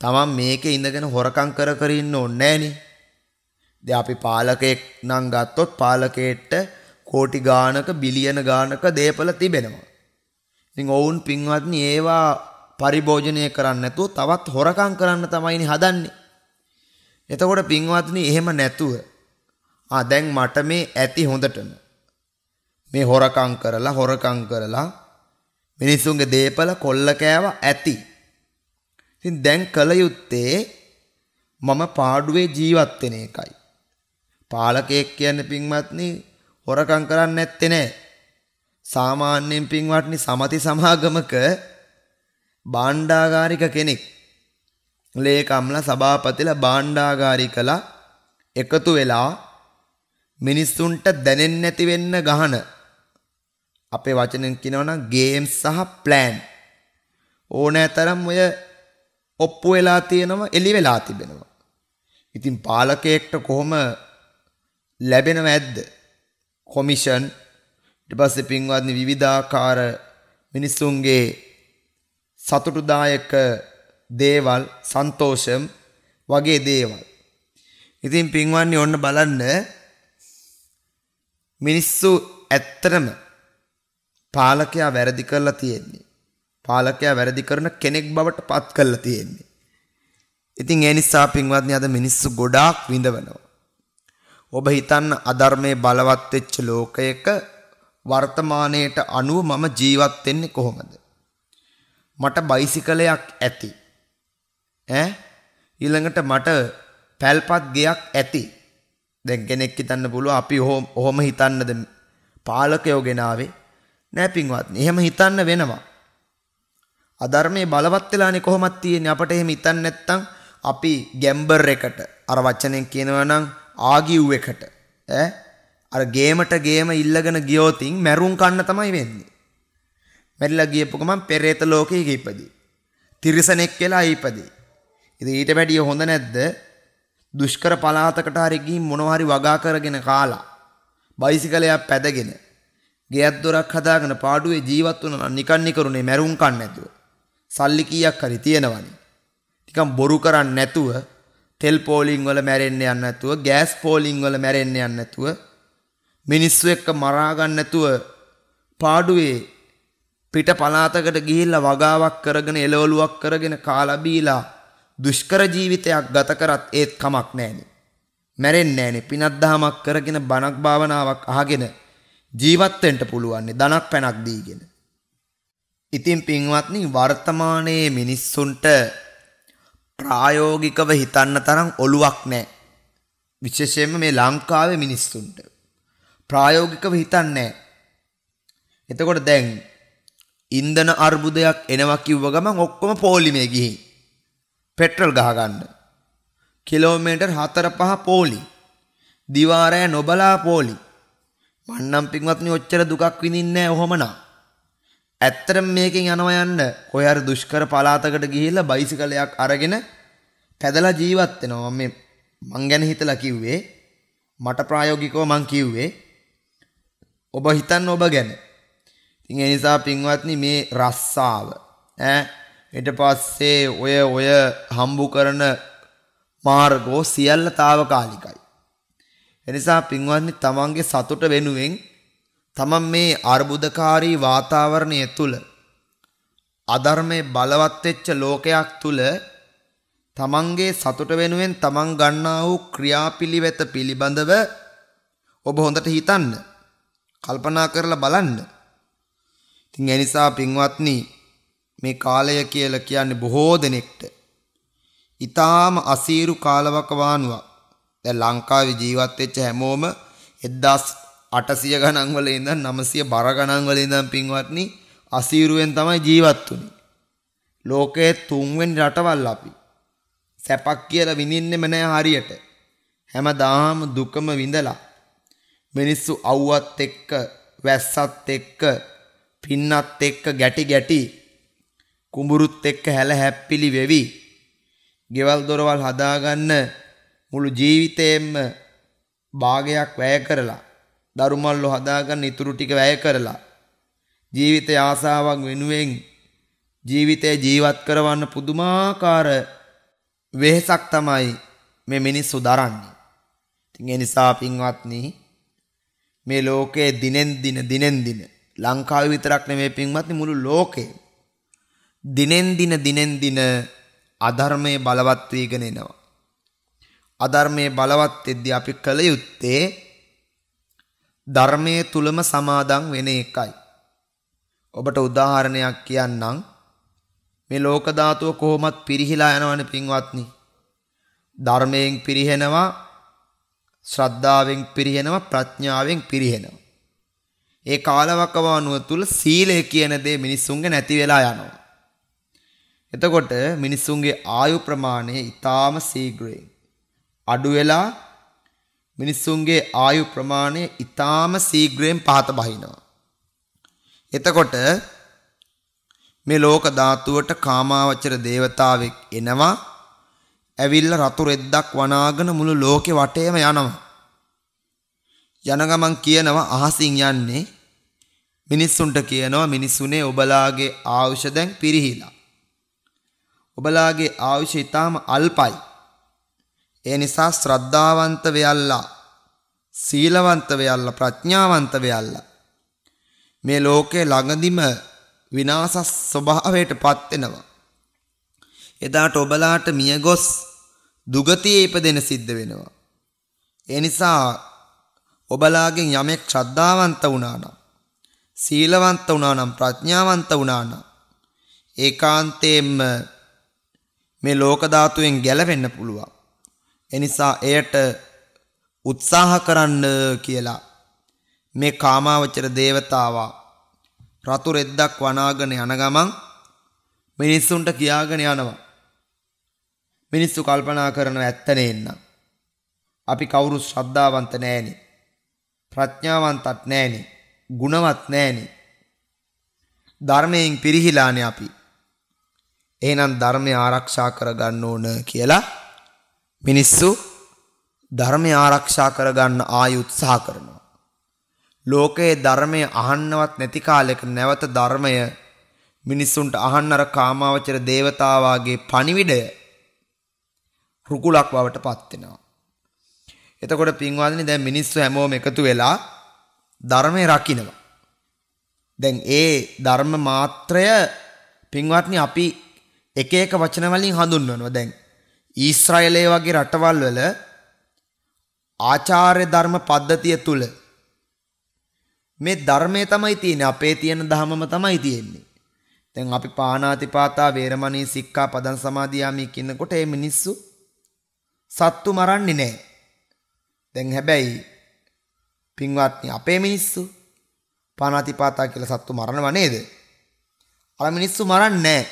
තමන් මේකේ ඉඳගෙන හොරකම් කර කර ඉන්න ඕනේ නෑනේ. දැන් අපි පාලකෙක් නම් ගත්තොත් පාලකේට කෝටි ගාණක බිලියන ගාණක දේපල තිබෙනවා. ඉතින් ඔවුන් පින්වත්නි ඒවා පරිභෝජනය කරන්නේ නැතුව තවත් හොරකම් කරන්න තමයිනේ හදන්නේ. එතකොට පින්වත්නි එහෙම නැතුව ආ දැන් මට මේ ඇති හොඳටම මේ හොරකම් කරලා හොරකම් කරලා මිනිසුන්ගේ දේපල කොල්ල කෑව ඇති ඉතින් දැන් කල යුත්තේ මම පාඩුවේ ජීවත් වෙන එකයි පාලකයෙක් කියන්නේ පින්වත්නි හොරකම් කරන්නේ නැත්තේ නෑ සාමාන්‍යයෙන් පින්වත්නි සමති සමාගමක බාණ්ඩාගාරික කෙනෙක් ලේකම්ලා සභාපතිලා බාණ්ඩාගාරිකලා එකතු වෙලා මිනිස්සුන්ට දැනෙන්නේ නැති වෙන්න ගහන අපේ වචනෙන් කියනවනම් ගේම්ස් සහ ප්ලෑන් ඕනෑතරම් ඔය ඔප්පු වෙලා තියෙනවා එලි වෙලා තිබෙනවා. ඉතින් පාලකයෙක්ට කොහොම ලැබෙනව ඇද්ද? කොමිෂන් ඊට පස්සේ පින්වත්නි විවිධාකාර මිනිසුන්ගේ සතුටුදායක දේවල් සන්තෝෂම් වගේ දේවල්. ඉතින් පින්වත්නි ඔන්න බලන්න මිනිස්සු ඇත්තටම පාලකයා වැරදි කරලා තියෙන්නේ. පාලකයා වැරදි කරන කෙනෙක් බවට පත් කරලා තියෙන්නේ. ඉතින් ඒ නිසා පින්වත්නි අද මිනිස්සු ගොඩාක් විඳවනවා. ඔබ හිතන්න අධර්මයේ බලවත් වෙච්ච ලෝකයක වර්තමානයේට අනුව මම ජීවත් වෙන්නේ කොහොමද? මට බයිසිකලයක් ඇති. ඈ ඊළඟට මට පැල්පත් ගෙයක් ඇති. දැන් කෙනෙක් හිතන්න පුළුවන් අපි ඔහොම හිතන්නද පාලකයෝ ගෙනාවේ නෑ පින්වත්නි. එහෙම හිතන්න වෙනවා. අධර්මයේ බලවත් වෙලානේ කොහොමද තියෙන්නේ අපට එහෙම හිතන්න නැත්නම් අපි ගැම්බර් එකට අර වචනෙන් කියනවා නම් ආගිව් එකට ඈ අර ගේමට ගේම ඉල්ලගෙන ගියෝතින් මැරුම් කන්න තමයි වෙන්නේ. මැරිලා ගියපු ගමන් පෙරේත ලෝකෙක ඉපදී. තිරිසනෙක් වෙලා ඉපදී. ඉතින් ඊට වැඩිය හොඳ නැද්ද? දුෂ්කර පලාතකට හරි ගිහින් මොනවාරි වගා කරගෙන කාලා බයිසිකලයක් පැදගෙන ගෙයක් දොරක් හදාගෙන පාඩුවේ ජීවත් වුණා නම් නිකන් නිකරුනේ මැරුම් කන්න නැතුව. සල්ලි කීයක් හරි තියෙනවනේ. නිකන් බොරු කරන්නේ නැතුව තෙල් පෝලිං වල මැරෙන්න යන්න නැතුව ගෑස් පෝලිං වල මැරෙන්න යන්න නැතුව මිනිස්සු එක්ක මරා ගන්න නැතුව පාඩුවේ පිට පලාතකට ගිහිල්ලා වගාවක් කරගෙන එළවලුවක් කරගෙන කාලා බීලා දුෂ්කර ජීවිතයක් ගත කරත් ඒත් කමක් නෑනේ. මැරෙන්නේ නෑනේ. පිනක් දහමක් කරගෙන බණක් භාවනාවක් අහගෙන ජීවත් වෙන්න පුළුවන්නේ ධනක් පැනක් දීගෙන. ඉතින් පින්වත්නි වර්තමානයේ මිනිස්සුන්ට ප්‍රායෝගිකව හිතන්න තරම් ඔළුවක් නෑ. විශේෂයෙන්ම මේ ලංකාවේ මිනිස්සුන්ට ප්‍රායෝගිකව හිතන්නේ එතකොට දැන් ඉන්ධන අර්බුදයක් එනවා කිව්ව ගමන් ඔක්කොම පොලිමේ ගිහින් පෙට්‍රල් ගහගන්න. කිලෝමීටර් හතර පහ පෝලි. දිවාරය නොබලා පෝලි. මන්නම් පින්වත්නි ඔච්චර දුකක් විඳින්නේ නැහැ ඔහමනම්. ඇත්තටම මේකෙන් යනවා යන්න කොහේ හරි දුෂ්කර පළාතකට ගිහිල්ලා බයිසිකලයක් අරගෙන පැදලා ජීවත් වෙනවා මම මං ගැන හිතලා කිව්වේ මට ප්‍රායෝගිකව මං කිව්වේ ඔබ හිතන්න ඔබ ගැන. ඉතින් ඒ නිසා පින්වත්නි මේ රස්සාව ඈ ඊට පස්සේ ඔය ඔය හම්බු කරන මාර්ගෝ සියල්ල తాවකාලිකයි. එනිසා පින්වත්නි තමන්ගේ සතුට වෙනුවෙන් තමන් මේ අර්බුදකාරී වාතාවරණය තුල අධර්මයේ බලවත් වෙච්ච ලෝකයක් තුල තමන්ගේ සතුට වෙනුවෙන් තමන් ගන්නා වූ ක්‍රියාපිලිවෙත පිළිබඳව ඔබ හොඳට හිතන්න කල්පනා කරලා බලන්න. ඉතින් ඒ නිසා පින්වත්නි මේ කාලය කියලා කියන්නේ බොහෝ දෙනෙක්ට. ඊටාම අසීරු කාලවකවානුවක්. දැන් ලංකාවේ ජීවත් වෙච්ච හැමෝම 1800 ගණන් වල ඉඳන් 900 බර ගණන් වල ඉඳන් පින්වත්නි අසීරුවෙන් තමයි ජීවත් වුනේ. ලෝකයේ තුන්වෙනි රටවල් අපි. සැපක් කියලා විඳින්නෙම නෑ හරියට. හැමදාම දුකම විඳලා මිනිස්සු අවුවත් එක්ක වැස්සත් එක්ක පින්නත් එක්ක ගැටි ගැටි කුඹුරුත් එක්ක හැල හැප්පිලි වෙවි. ගෙවල් දොරවල් හදාගන්න මුළු ජීවිතේම භාගයක් වැය කරලා දරුමල්ලෝ හදාගන්න ඉතුරු ටික වැය කරලා ජීවිතය ආසාවක් වෙනුවෙන් ජීවිතය ජීවත් කරවන්න පුදුමාකාර වෙහෙසක් තමයි මේ මිනිස්සු දරන්නේ. ඉතින් ඒ නිසා පින්වත්නි මේ ලෝකයේ දිනෙන් දින දිනෙන් දින ලංකාවේ විතරක් නෙමෙයි පින්වත්නි මුළු ලෝකේම දිනෙන් දින දිනෙන් දින අධර්මයේ බලවත් වීගෙන එනවා. අධර්මයේ බලවත් වෙද්දී අපි කල යුත්තේ ධර්මයේ තුලම සමාදන් වෙන එකයි. ඔබට උදාහරණයක් කියන්නම්. මේ ලෝක ධාතුව කොහොමත් පිරිහිලා යනවනේ පින්වත්නි. ධර්මයෙන් පිරිහෙනවා, ශ්‍රද්ධාවෙන් පිරිහෙනවා, ප්‍රඥාවෙන් පිරිහෙනවා. ඒ කාලවකවානුව තුල සීලය කියන දේ මිනිස්සුන්ගේ නැති වෙලා යනවා. එතකොට මිනිස්සුන්ගේ ආයු ප්‍රමාණය ඉතාම සීග්‍රයෙන් අඩු වෙලා මිනිස්සුන්ගේ ආයු ප්‍රමාණය ඉතාම සීග්‍රයෙන් පහත බහිනවා. එතකොට මේ ලෝක ධාතුවට කාමාවචර දේවතාවෙක් එනවා ඇවිල්ලා රතු රෙද්දක් වනාගෙන මුළු ලෝකෙ වටේම යනවා. යන ගමන් කියනවා අහසින් යන්නේ මිනිස්සුන්ට කියනවා මිනිස්සුනේ ඔබලාගේ ආයුෂ දැන් පිරිහිලා. ඔබලාගේ ආයුෂ ඊටාම අල්පයි. ඒ නිසා ශ්‍රද්ධාවන්ත වෙයල්ලා සීලවන්ත වෙයල්ලා ප්‍රඥාවන්ත වෙයල්ලා මේ ලෝකේ ළඟදිම විනාශ ස්වභාවයටපත් වෙනවා. එදාට ඔබලාට මියගොස් දුගතියේ ඉපදෙන සිද්ධ වෙනවා. ඒ නිසා ඔබලාගෙන් යමෙක් ශ්‍රද්ධාවන්ත වුණා නම් සීලවන්ත වුණා නම් ප්‍රඥාවන්ත වුණා නම් ඒකාන්තයෙන්ම මේ ලෝක ධාතුවෙන් ගැලවෙන්න පුළුවන්. එනිසා එයට උත්සාහ කරන්න කියලා මේ කාමාවචර දේවතාවා රතු රෙද්දක් වනාගෙන යන ගමන් මිනිස්සුන්ට කියාගෙන යනවා. මිනිස්සු කල්පනා කරන ඇත්ත නේන්න. අපි කවුරු ශ්‍රද්ධාවන්ත නෑනි. ප්‍රඥාවන්තත් නෑනි. ගුණවත් නෑනි. ධර්මයෙන් පිරිහිලානේ අපි. එහෙනම් ධර්මය ආරක්ෂා කරගන්න ඕන කියලා මිනිස්සු ධර්මය ආරක්ෂා කරගන්න ආයි උත්සාහ කරනවා. ලෝකයේ ධර්මය අහන්නවත් නැති කාලයක නැවත ධර්මය මිනිස්සුන්ට අහන්න අර කාමාවචර దేవතාවාගේ පණිවිඩය රුකුලක් බවට පත් වෙනවා. එතකොට පින්වත්නි දැන් මිනිස්සු හැමෝම එකතු වෙලා ධර්මය රකින්නවා. දැන් ඒ ධර්ම මාත්‍රය පින්වත්නි අපි එක එක වචන වලින් හඳුන්වනවා. දැන් ඊශ්‍රායලයේ වගේ රටවල් වල ආචාර්ය ධර්ම පද්ධතිය තුල මේ ධර්මයේ තමයි තියෙන්නේ. අපේ තියෙන ධර්මම තමයි තියෙන්නේ. දැන් අපි පානාතිපාතා වේරමණී සික්ඛා පදං සමාදියාමි කියනකොට මේ මිනිස්සු සත්තු මරන්නේ නැහැ. දැන් හැබැයි පින්වත්නි අපේ මිනිස්සු පානාතිපාතා කියලා සත්තු මරනවා නේද? අර මිනිස්සු මරන්නේ නැහැ.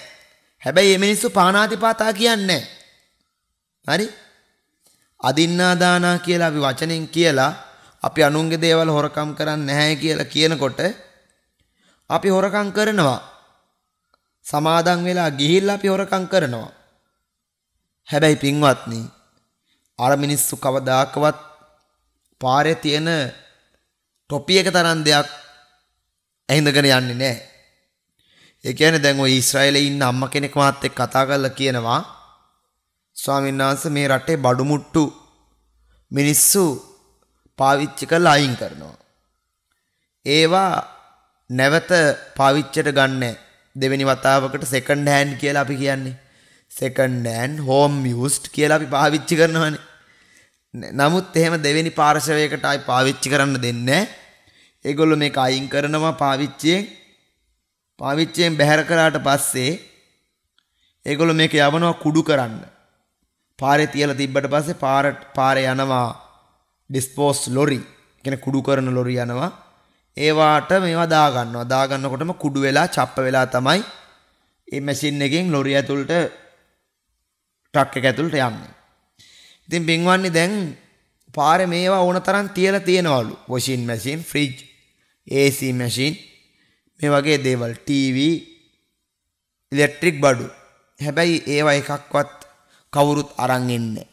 හැබැයි මේ මිනිස්සු පානාතිපාතා කියන්නේ හරි? අදින්නා දානා කියලා අපි වචනෙන් කියලා අපි අනුන්ගේ දේවල් හොරකම් කරන්නේ නැහැ කියලා කියනකොට අපි හොරකම් කරනවා. සමාදන් වෙලා ගිහිල්ලා අපි හොරකම් කරනවා. හැබැයි පින්වත්නි අර මිනිස්සු කවදාකවත් පාරේ තියෙන ටොපි එක තරම් දෙයක් ඇහිඳගෙන යන්නේ නැහැ. ඒ කියන්නේ දැන් ওই ඊශ්‍රායෙලේ ඉන්න අම්ම කෙනෙක් මාත් එක්ක කතා කරලා කියනවා ස්වාමීන් වහන්සේ මේ රටේ බඩු මුට්ටු මිනිස්සු පාවිච්චි කරලා අයින් කරනවා. ඒවා නැවත පාවිච්චයට ගන්න දෙවෙනි වතාවකට සෙකන්ඩ් හෑන්ඩ් කියලා අපි කියන්නේ. සෙකන්ඩ් හෑන්ඩ් හෝම් යූස්ඩ් කියලා අපි පාවිච්චි කරනවානේ. නමුත් එහෙම දෙවෙනි පාර්ශවයකට ආයි පාවිච්චි කරන්න දෙන්නේ නැහැ. ඒගොල්ලෝ මේක අයින් කරනවා පාවිච්චියෙන් පාවිච්චියෙන් බැහැර කරාට පස්සේ ඒගොල්ලෝ මේක යවනවා කුඩු කරන්න. පාරේ තියලා තිබ්බට පස්සේ පාර පාරේ යනවා ඩිස්පෝස් ලොරි. කියන්නේ කුඩු කරන ලොරි යනවා. ඒවාට මේවා දාගන්නවා. දාගන්නකොටම කුඩු වෙලා චප්ප වෙලා තමයි මේ මැෂින් එකෙන් ලොරි ඇතුළට ට්‍රක් එක ඇතුළට යන්නේ. ඉතින් බින්වන්නේ දැන් පාරේ මේවා ඕන තරම් තියලා තියෙනවලු. Washing machine, fridge, AC machine මේ වගේ දේවල් ටීවී ඉලෙක්ට්‍රික් බඩු හැබැයි ඒවා එකක්වත් කවුරුත් අරන් එන්නේ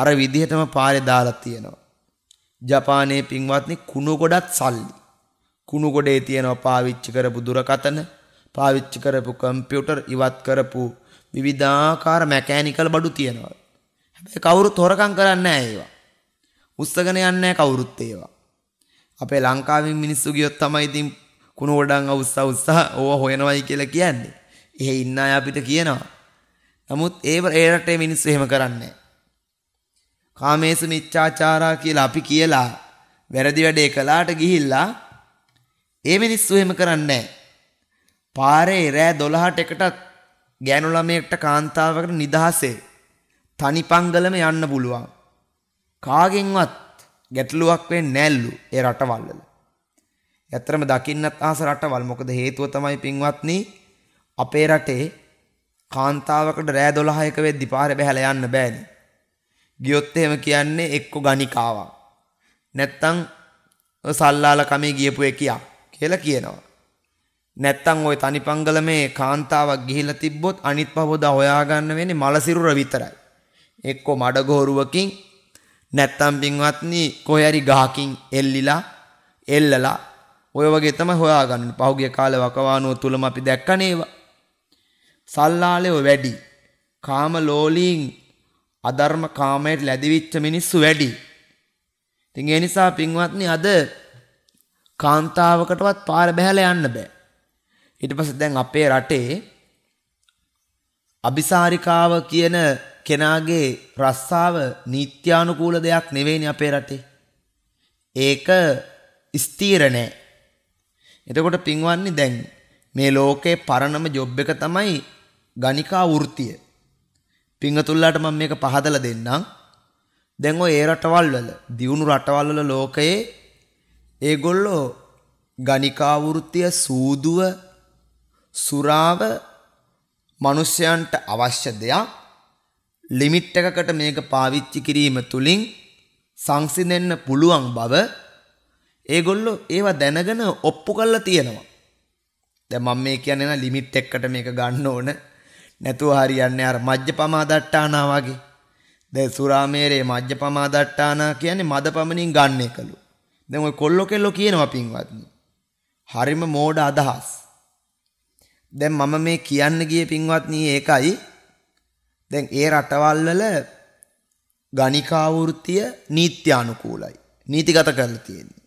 අර විදිහටම පාරේ දාලා තියෙනවා ජපානයේ පින්වත්නි කුණු ගොඩත් සල්ලි කුණු ගොඩේ තියෙනවා පාවිච්චි කරපු දුරකතන පාවිච්චි කරපු කම්පියුටර් ඉවත් කරපු විවිධාකාර මැකෑනිකල් බඩු තියෙනවා හැබැයි කවුරුත් හොරකම් කරන්නේ නැහැ ඒවා උස්සගෙන යන්නේ කවුරුත් ඒවා අපේ ලංකාවෙන් මිනිස්සු ගියොත් තමයි ඉතින් කුණුවඩන් අවුස්සා උත්සාහ ඕව හොයනවයි කියලා කියන්නේ. එහෙ ඉන්න අය අපිට කියනවා. නමුත් ඒ ඒ රටේ මිනිස්සු එහෙම කරන්නේ කාමේසු මිච්ඡාචාරා කියලා අපි කියලා වැරදි වැඩේ කළාට ගිහිල්ලා ඒ මිනිස්සු එහෙම කරන්නේ පාරේ රෑ 12ට එකටත් ගෑනු ළමයෙක්ට කාන්තාවකට නිදහසේ තනි පංගලම යන්න පුළුවන්. කාගෙන්වත් ගැටලුවක් වෙන්නේ නැල්ලු ඒ රටවල්වල. ඇත්තරම දකින්නත් ආස රටවල් මොකද හේතුව තමයි පින්වත්නි අපේ රටේ කාන්තාවකට රෑ 12ක වෙද්දි පාරේ බැහැලා යන්න බෑනේ. ගියොත් එහෙම කියන්නේ එක්ක ගණිකාවක්. නැත්තම් සල්ලාල කමේ ගියපු එකියා කියලා කියනවා. නැත්තම් ওই තනිපංගල මේ කාන්තාවක් ගිහිලා තිබ්බොත් අනිත් පහවදා හොයාගන්න වෙන්නේ මලසිරුර විතරයි. එක්කෝ මඩගෝරුවකින් නැත්තම් පින්වත්නි කොහේ හරි ගහකින් එල්ලිලා එල්ලලා ඔය වගේ තමයි හොයාගන්න. පහුගිය කාලේ වකවානුව තුලම අපි දැක්කනේවා. සල්ලාලේ ඔය වැඩි. කාම ලෝලීන් අධර්ම කාමයට ලැබිවිච්ච මිනිස්සු වැඩි. ඉතින් ඒ නිසා පින්වත්නි අද කාන්තාවකටවත් පාර බැහැලා යන්න බෑ. ඊට පස්සේ දැන් අපේ රටේ අபிසාරිකාව කියන කෙනාගේ රස්සාව නීත්‍යානුකූල දෙයක් නෙවෙයිනේ අපේ රටේ. ඒක ස්ථීර නෑ. එතකොට පින්වන්නේ දැන් මේ ලෝකේ පරණම ජොබ් එක තමයි ගණිකා වෘත්තිය. පිංගතුල්ලාට මම මේක පහදලා දෙන්නම්. දැන් ඔය ඒ රටවල් වල දියුණු රටවල් වල ලෝකයේ ඒගොල්ලෝ ගණිකා වෘත්තිය සූදුව සුරාව මිනිසයන්ට අවශ්‍ය දෙයක් ලිමිට් එකකට මේක පාවිච්චි කිරීම තුලින් සංසිඳෙන්න පුළුවන් බව ඒගොල්ලෝ ඒවා දැනගෙන ඔප්පු කරලා තියෙනවා. දැන් මම මේ කියන්නේ නා ලිමිට් එකකට මේක ගන්න ඕන. නැතුව හරියන්නේ අර මජ්ජපමා දට්ටානා වගේ. දැන් සුරාමේරේ මජ්ජපමා දට්ටානා කියන්නේ මදපමණින් ගන්න එකලු. දැන් ඔය කොල්ලෝ කෙල්ලෝ කියනවා පින්වත්නි. හරිම මෝඩ අදහස්. දැන් මම මේ කියන්න ගිය පින්වත්නි ඒකයි. දැන් ඒ රටවල් වල ගණිකා වෘත්තිය නීත්‍යානුකූලයි. නීතිගත කරලා තියෙන්නේ.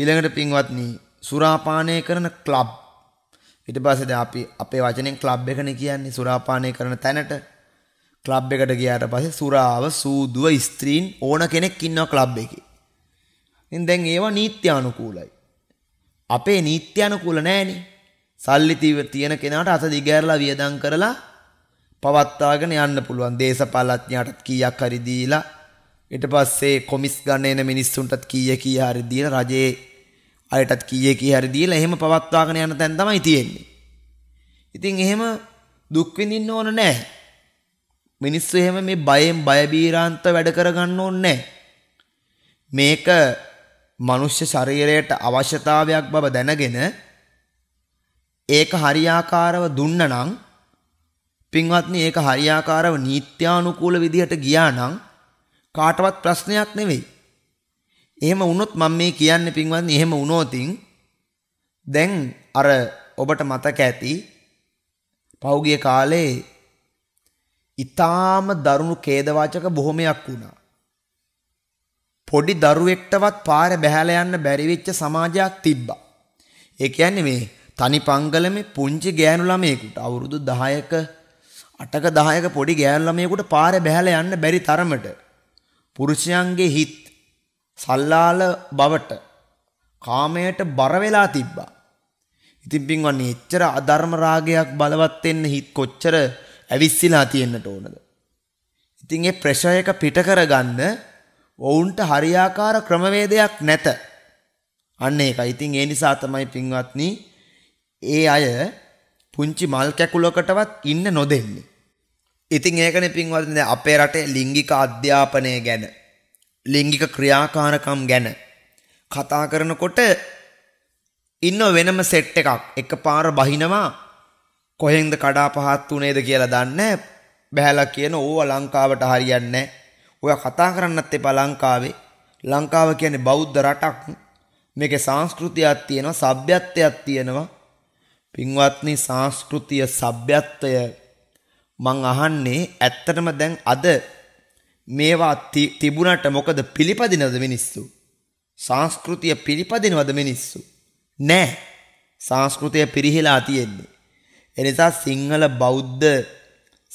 ඊළඟට පින්වත්නි සුරාපානය කරන ක්ලබ් ඊට පස්සේ දැන් අපි අපේ වචනෙන් ක්ලබ් එකනේ කියන්නේ සුරාපානය කරන තැනට ක්ලබ් එකට ගියාට පස්සේ සුරාව සූදුව ස්ත්‍රීන් ඕන කෙනෙක් ඉන්නවා ක්ලබ් එකේ. ඉතින් දැන් ඒවා නීත්‍යානුකූලයි. අපේ නීත්‍යානුකූල නෑනේ. සල්ලි තියෙන කෙනාට අත දිගෑරලා වියදම් කරලා පවත්වාගෙන යන්න පුළුවන්. දේශපාලඥයාට කීයක් හරි දීලා ඊට පස්සේ කොමිස් ගන්න එන මිනිස්සුන්ටත් කීය කීය හරි දීලා රජයේ අයටත් කීයේ කී හරි දීලා එහෙම පවත්වාගෙන යන තැන තමයි තියෙන්නේ. ඉතින් එහෙම දුක් විඳින්න ඕන නැහැ. මිනිස්සු එහෙම මේ බයෙන් බය බීරාන්ත වැඩ කරගන්න ඕනේ නැහැ. මේක මනුෂ්‍ය ශරීරයට අවශ්‍යතාවයක් බව දැනගෙන ඒක හරියාකාරව දුන්නනම් පින්වත්නි ඒක හරියාකාරව නීත්‍යානුකූල විදිහට ගියා නම් කාටවත් ප්‍රශ්නයක් නෙවෙයි. එහෙම වුණොත් මම මේ කියන්නේ පින්වත්නි එහෙම වුණොතින් දැන් අර ඔබට මතක ඇති පෞගිය කාලේ ඊටාම දරුණු ඛේදවාචක බොහොමයක් වුණා. පොඩි දරුවෙක්ටවත් පාර බැහැලා යන්න බැරි වෙච්ච සමාජයක් තිබ්බා. ඒ කියන්නේ මේ තනි පංගලමේ පුංචි ගෑනු ළමයෙකුට අවුරුදු 10ක 8ක 10ක පොඩි ගෑනු ළමයෙකුට පාර බැහැලා යන්න බැරි තරමට පුරුෂයන්ගේ හිත් සල්ලාල බවට කාමයට බර වෙලා තිබ්බා. ඉතින් පින්වන්නේ එච්චර අධර්ම රාගයක් බලවත් වෙන්න හිත කොච්චර ඇවිස්සලා තියෙන්නට ඕනද? ඉතින් ඒ ප්‍රෙෂර් එක පිට කරගන්න වොවුන්ට හරියාකාර ක්‍රමවේදයක් නැත. අන්න ඒකයි. ඉතින් ඒ නිසා තමයි පින්වත්නි ඒ අය පුංචි මල් කැකුලකටවත් ඉන්න නොදෙන්නේ. ඉතින් ඒකනේ පින්වත්නි අපේ රටේ ලිංගික අධ්‍යාපනය ගැන ලිංගික ක්‍රියාකාරකම් ගැන කතා කරනකොට ඉන්න වෙනම සෙට් එකක් එකපාර බහිනවා කොහෙන්ද කඩාපහත් උනේද කියලා දන්නේ බැහැලා කියන ඕවා ලංකාවට හරියන්නේ ඔය කතා කරන්නත් එපා ලංකාවේ ලංකාව කියන්නේ බෞද්ධ රටක් මේකේ සංස්කෘතියක් තියෙනවා සભ્યත්වයක් තියෙනවා පින්වත්නි සංස්කෘතිය සભ્યත්වය මං අහන්නේ ඇත්තටම දැන් අද මේවා තිබුණට මොකද පිළිපදිනද මිනිස්සු. සංස්කෘතිය පිළිපදිනවද මිනිස්සු. නෑ සංස්කෘතිය පිරිහිලා තියෙන්නේ. එනිසා සිංහල බෞද්ධ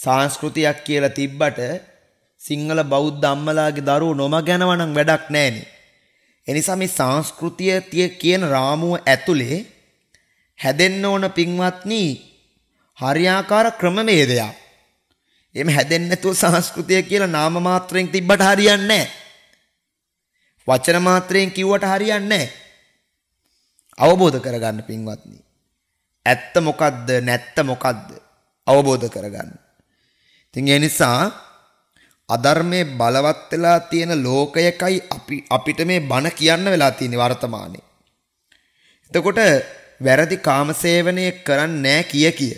සංස්කෘතියක් කියලා තිබ්බට සිංහල බෞද්ධ අම්මලාගේ දරුව නොම ගැනවනම් වැඩක් නෑනෙ. එනිසා මේ සංස්කෘතිය තිය කියන රාමුව ඇතුළේ හැදෙන්න ඕන පින්වත්නී හරියාකාර ක්‍රමවේදයක්. එහෙම හැදෙන්නේ නැතුව සංස්කෘතිය කියලා නාම මාත්‍රයෙන් තිබ්බට හරියන්නේ නැහැ. වචන මාත්‍රයෙන් කිව්වට හරියන්නේ නැහැ. අවබෝධ කරගන්න පින්වත්නි. ඇත්ත මොකද්ද නැත්ත මොකද්ද අවබෝධ කරගන්න. ඉතින් ඒ නිසා අධර්මයේ බලවත් වෙලා තියෙන ලෝකයකයි අපි අපිට මේ බන කියන්න වෙලා තියෙන්නේ වර්තමානයේ. එතකොට වැරදි කාමසේවනය කරන්නේ නැ කිය කිය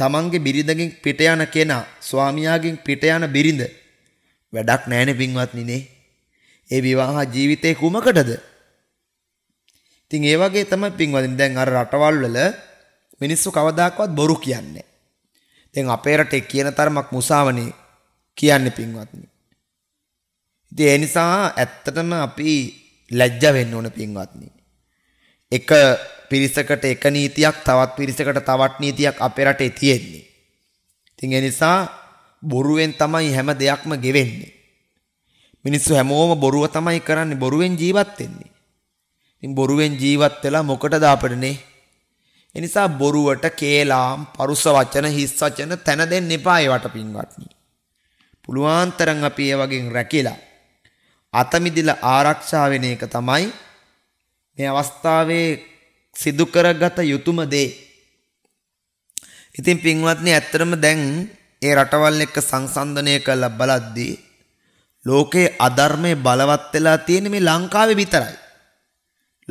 තමන්ගේ බිරිඳගෙන් පිට යන කෙනා ස්වාමියාගෙන් පිට යන බිරිඳ වැඩක් නැහැනේ පින්වත්නි නේ. ඒ විවාහ ජීවිතේ කුමකටද? ඉතින් ඒ වගේ තමයි පින්වත්නි දැන් අර රටවල් වල මිනිස්සු කවදාකවත් බොරු කියන්නේ. දැන් අපේ රටේ කියන තරමක් මුසාවනේ කියන්නේ පින්වත්නි. ඉතින් ඒ නිසා ඇත්තටම අපි ලැජ්ජ වෙන්න ඕන පින්වත්නි. එක පිරිසකට එක නීතියක් තවත් පිරිසකට තවත් නීතියක් අපේ රටේ තියෙන්නේ. ඉතින් ඒ නිසා බොරුවෙන් තමයි හැම දෙයක්ම ගෙවෙන්නේ. මිනිස්සු හැමෝම බොරුව තමයි කරන්නේ බොරුවෙන් ජීවත් වෙන්නේ. ඉතින් බොරුවෙන් ජීවත් වෙලා මොකටද අපිටනේ? ඒ නිසා බොරුවට කේලාම්, පරුස වචන, හිස් වචන තැන දෙන්න එපා ඒවට පින්වත්නි. පුළුවන් තරම් අපි ඒ වගේ රැකිලා අතමිදිලා ආරක්ෂා වෙන එක තමයි මේ අවස්ථාවේ සිදු කරගත යුතුයම දේ. ඉතින් පින්වත්නි ඇත්තටම දැන් ඒ රටවල් එක්ක සංසන්දනය කරලා බලද්දී ලෝකේ අධර්මයේ බලවත් වෙලා තියෙන්නේ මේ ලංකාවේ විතරයි.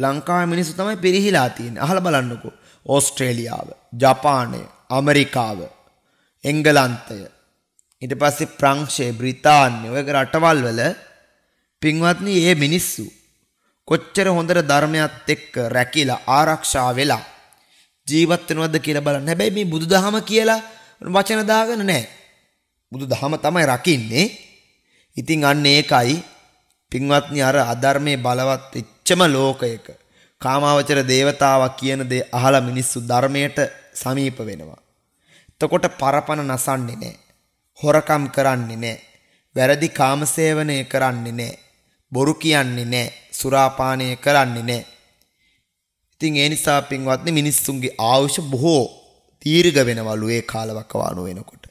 ලංකාවේ මිනිස්සු තමයි පිරිහිලා තියෙන්නේ. අහලා බලන්නකෝ. ඕස්ට්‍රේලියාව, ජපානය, ඇමරිකාව, එංගලන්තය, ඊට පස්සේ ප්‍රංශය, බ්‍රිතාන්‍ය වගේ රටවල් වල පින්වත්නි මේ මිනිස්සු කොච්චර හොඳට ධර්මයත් එක්ක රැකිලා ආරක්ෂා වෙලා ජීවත් වෙනවද කියලා බලන්න. හැබැයි මේ බුදුදහම කියලා වචන දාගෙන නැහැ. බුදුදහම තමයි රකින්නේ. ඉතින් අන්න ඒකයි පින්වත්නි අර අධර්මයේ බලවත් එච්චම ලෝකයක කාමාවචර දේවතාවා කියන දේ අහලා මිනිස්සු ධර්මයට සමීප වෙනවා. එතකොට පරපණ නසන්නේ නැහැ. හොරකම් කරන්නේ නැහැ. වැරදි කාමසේවනය කරන්නේ නැහැ. බොරු කියන්නේ නැහැ. සුරාපානය කරන්නේ නෑ. ඉතින් ඒ නිසා පින්වත්නි මිනිස්සුන්ගේ ආයුෂ බොහෝ දීර්ඝ වෙනවලු ඒ කාලවකවානුව වෙනකොට.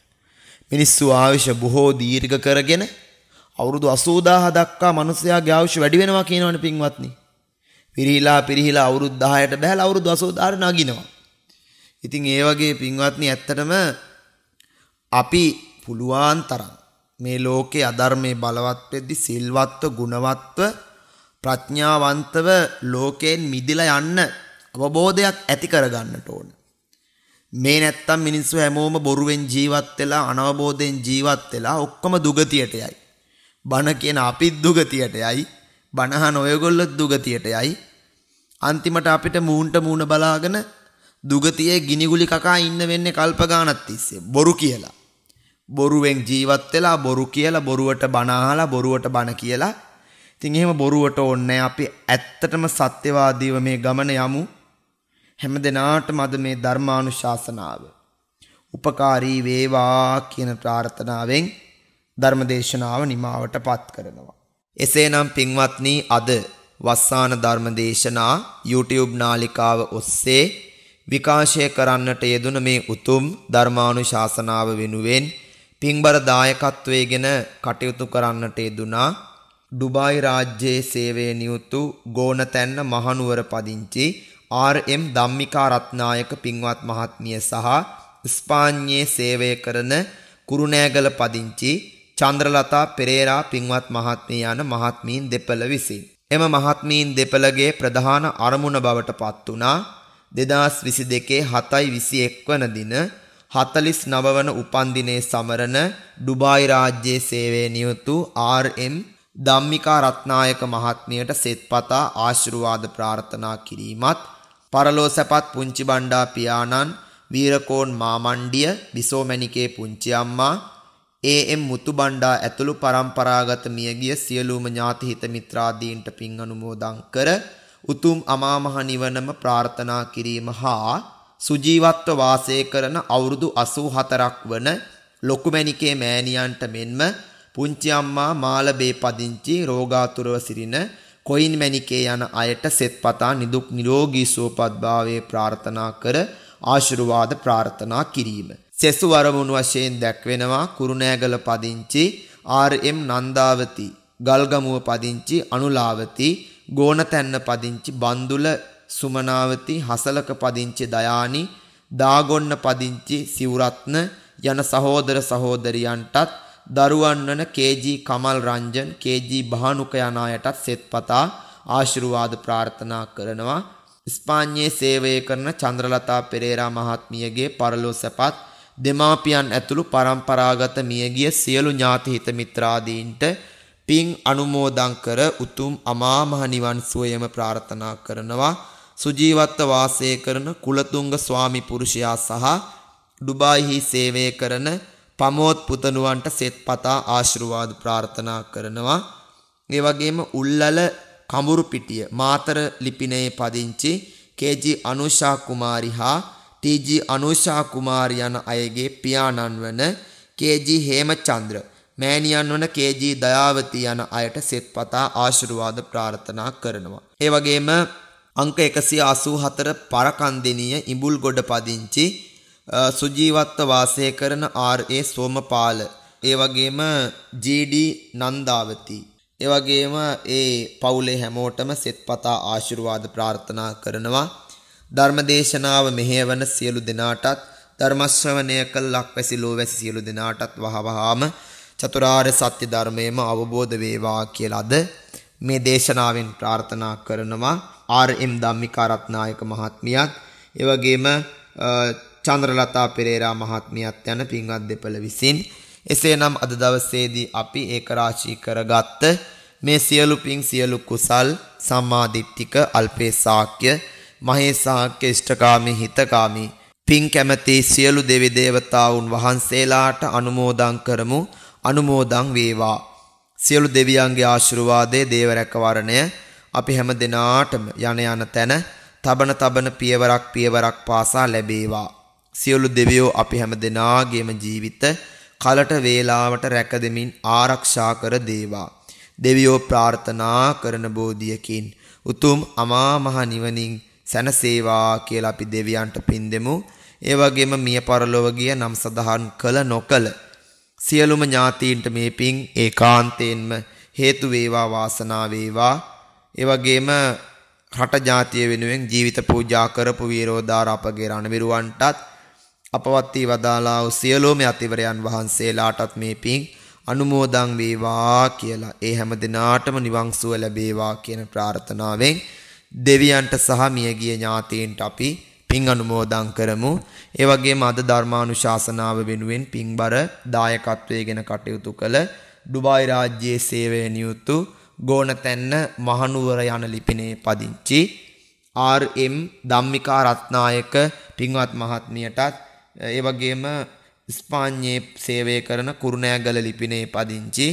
මිනිස්සු ආයුෂ බොහෝ දීර්ඝ කරගෙන අවුරුදු 80000 දක්වා මිනිස්යාගේ ආයුෂ වැඩි වෙනවා කියනවනේ පින්වත්නි. පිරිහිලා පිරිහිලා අවුරුදු 10ට බහැලා අවුරුදු 80000ට නගිනවා. ඉතින් ඒ වගේ පින්වත්නි ඇත්තටම අපි පුළුවන් තරම් මේ ලෝකේ අධර්මයේ බලවත් වෙද්දි සිල්වත්ව ගුණවත්ව ප්‍රඥාවන්තව ලෝකයෙන් මිදිලා යන්න අවබෝධයක් ඇති කරගන්නට ඕන. මේ නැත්තම් මිනිස්සු හැමෝම බොරුවෙන් ජීවත් වෙලා අනවබෝධයෙන් ජීවත් වෙලා ඔක්කොම දුගතියට යයි. බණ කියන අපිත් දුගතියට යයි. බණහන ඔයගොල්ලොත් දුගතියට යයි. අන්තිමට අපිට මූණට මූණ බලාගෙන දුගතියේ ගිනිගුලි කකා ඉන්න වෙන්නේ කල්ප ගානක් තිස්සේ බොරු කියලා. බොරුවෙන් ජීවත් වෙලා බොරු කියලා බොරුවට බණ අහලා බොරුවට බණ කියලා ඉතින් එහෙම බොරුවට ඕනේ අපි ඇත්තටම සත්‍යවාදීව මේ ගමන යමු. හැම දිනාටම අද මේ ධර්මානුශාසනාව උපකාරී වේවා කියන ප්‍රාර්ථනාවෙන් ධර්මදේශනාව නිමාවටපත් කරනවා. එසේනම් පින්වත්නි අද වස්සාන ධර්මදේශනා YouTube නාලිකාව ඔස්සේ විකාශය කරන්නට යෙදුන මේ උතුම් ධර්මානුශාසනාව වෙනුවෙන් පින්බර දායකත්වයේගෙන කටයුතු කරන්නට යෙදුනා ඩුබායි රාජ්‍යයේ සේවය නියුතු ගෝනතැන්න මහනුවර පදිංචි ආර්.එම්. ධම්මිකා රත්නායක පින්වත් මහත්මිය සහ ස්පාඤ්ඤයේ සේවය කරන කුරුණෑගල පදිංචි චන්ද්‍රලතා පෙරේරා පින්වත් මහත්මිය යන මහත්මීන් දෙපළ විසින් එම මහත්මීන් දෙපළගේ ප්‍රධාන අරමුණ බවට පත් වුණා 2022 7.21 වන දින 49 වන උපන්දිනයේ සමරන ඩුබායි රාජ්‍යයේ සේවය නියුතු ආර්.එම්. ධම්මිකා රත්නායක මහත්මියට සෙත්පතා ආශිර්වාද ප්‍රාර්ථනා කිරීමත් පරලෝ සැපත් පුංචි බණ්ඩා පියාණන් වීරකෝන් මාමණ්ඩිය විසෝමණිකේ පුංචි අම්මා ඒ.එම්. මුතුබණ්ඩා ඇතුළු પરම්පරාගත මියගිය සියලුම ඥාති හිත මිත්‍රාදීන්ට පින් අනුමෝදන් කර උතුම් අමා මහ නිවනම ප්‍රාර්ථනා කිරීම හා සුජීවත්ව වාසය කරන අවුරුදු 84ක් වන ලොකුමැණිකේ මෑණියන්ට මෙන්ම පුංචි අම්මා මාළබේ පදිංචි රෝගාතුරව සිටින කොයින් මැණිකේ යන අයට සෙත්පතා නිදුක් නිරෝගී සුවපත්භාවයේ ප්‍රාර්ථනා කර ආශිර්වාද ප්‍රාර්ථනා කිරීම. සෙසු වරමුණු වශයෙන් දැක්වෙනවා කුරුණෑගල පදිංචි RM නන්දාවති, ගල්ගමුව පදිංචි අනුලාවති, ගෝනතැන්න පදිංචි බන්දුල සුමනාවති, හසලක පදිංචි දයානි, දාගොන්න පදිංචි සිවුරත්න යන සහෝදර සහෝදරියන්ටත් දරුවන් වන KG කමල් රංජන් KG බහනුක යන අයටත් සෙත්පතා ආශිර්වාද ප්‍රාර්ථනා කරනවා ස්පාඤ්ඤයේ සේවය කරන චන්ද්‍රලතා පෙරේරා මහත්මියගේ පරලෝසපත් දෙමාපියන් ඇතුළු પરම්පරාගත මියගිය සියලු ඥාති හිත මිත්‍රාදීන්ට පින් අනුමෝදන් කර උතුම් අමා මහ නිවන් සුවයම ප්‍රාර්ථනා කරනවා සුජීවත්ව වාසය කරන කුලතුංග ස්වාමි පුරුෂයා සහ ඩුබායිහි සේවය කරන පමෝත් පුතණුවන්ට සෙත්පතා ආශිර්වාද ප්‍රාර්ථනා කරනවා. ඒ වගේම උල්ලල කඹුරු පිටිය මාතර ලිපිණයේ පදිංචි KG අනුෂා කුමාරි හා TG අනුෂා කුමාරි යන අයගේ පියාණන් වන KG හේමචන්ද්‍ර මෑණියන් වන KG දයාවති යන අයට සෙත්පතා ආශිර්වාද ප්‍රාර්ථනා කරනවා. ඒ වගේම අංක 184 පරකන්දිනිය ඉඹුල්ගොඩ පදිංචි සුජීවත්ව වාසය කරන ආර්.ඒ. සෝමපාල ඒ වගේම ජී.ඩී. නන්දාවති ඒ වගේම ඒ පවුලේ හැමෝටම සෙත්පතා ආශිර්වාද ප්‍රාර්ථනා කරනවා ධර්මදේශනාව මෙහෙයවන සියලු දෙනාටත් ධර්ම ශ්‍රවණය කළ ලක්වැසි ලෝවැසි සියලු දෙනාටත් වහවහාම චතුරාර්ය සත්‍ය ධර්මයේම අවබෝධ වේවා කියලාද මේ දේශනාවෙන් ප්‍රාර්ථනා කරනවා ආර්.එම්. ධම්මිකා රත්නායක මහත්මියත් ඒ වගේම චන්ද්‍රලතා පෙරේරා මහත්මියත් යන පින්වත් දෙපළ විසින් එසේනම් අද දවසේදී අපි ඒකරාශී කරගත්ත මේ සියලු පින් සියලු කුසල් සම්මාදිට්ඨික අල්පේසාක්‍ය මහේසාක්‍ය ඉෂ්ඨකාමී හිතකාමී පින් කැමැති සියලු දෙවි දේවතාවුන් වහන්සේලාට අනුමෝදන් කරමු අනුමෝදන් වේවා සියලු දෙවියන්ගේ ආශිර්වාදයේ දේව රැකවරණය අපි හැම දිනාටම යන යන තැන තබන තබන පියවරක් පියවරක් පාසා ලැබේවා සියලු දෙවියෝ අපි හැම දෙනාගේම ජීවිත කලට වේලාවට රැක දෙමින් ආරක්ෂා කර දේවා. දෙවියෝ ප්‍රාර්ථනා කරන බෝධියකින් උතුම් අමා මහ නිවනින් සැනසේවා කියලා අපි දෙවියන්ට පින් දෙමු. ඒ වගේම මිය පරලොව ගිය නම් සඳහන් කළ නොකළ සියලුම ඥාතීන්ට මේ පින් ඒකාන්තයෙන්ම හේතු වේවා වාසනාව වේවා. ඒ වගේම රට ජාතිය වෙනුවෙන් ජීවිත පූජා කරපු වීරෝදාර අපගේ රණවිරුවන්ටත් අපවත් වී වදාලා වූ සියලුම යතිවරයන් වහන්සේලාටත් මේ පිං අනුමෝදන් වේවා කියලා ඒ හැම දිනාටම නිවන් සුව ලැබේවා කියන ප්‍රාර්ථනාවෙන් දෙවියන්ට සහ මියගිය ඥාතීන්ට අපි පින් අනුමෝදන් කරමු. ඒ වගේම අද ධර්මානුශාසනාව වෙනුවෙන් පින්බර දායකත්වයේගෙන කටයුතු කළ ඩුබායි රාජ්‍යයේ සේවය නියුතු ගෝණතැන්න මහනුවර යන ලිපිනේ පදිංචි ආර්.එම්. ධම්මිකා රත්නායක පින්වත් මහත්මියටත් ඒ වගේම ස්පාඤ්ඤේ සේවය කරන කුරුණෑගල ලිපිනේ පදිංචි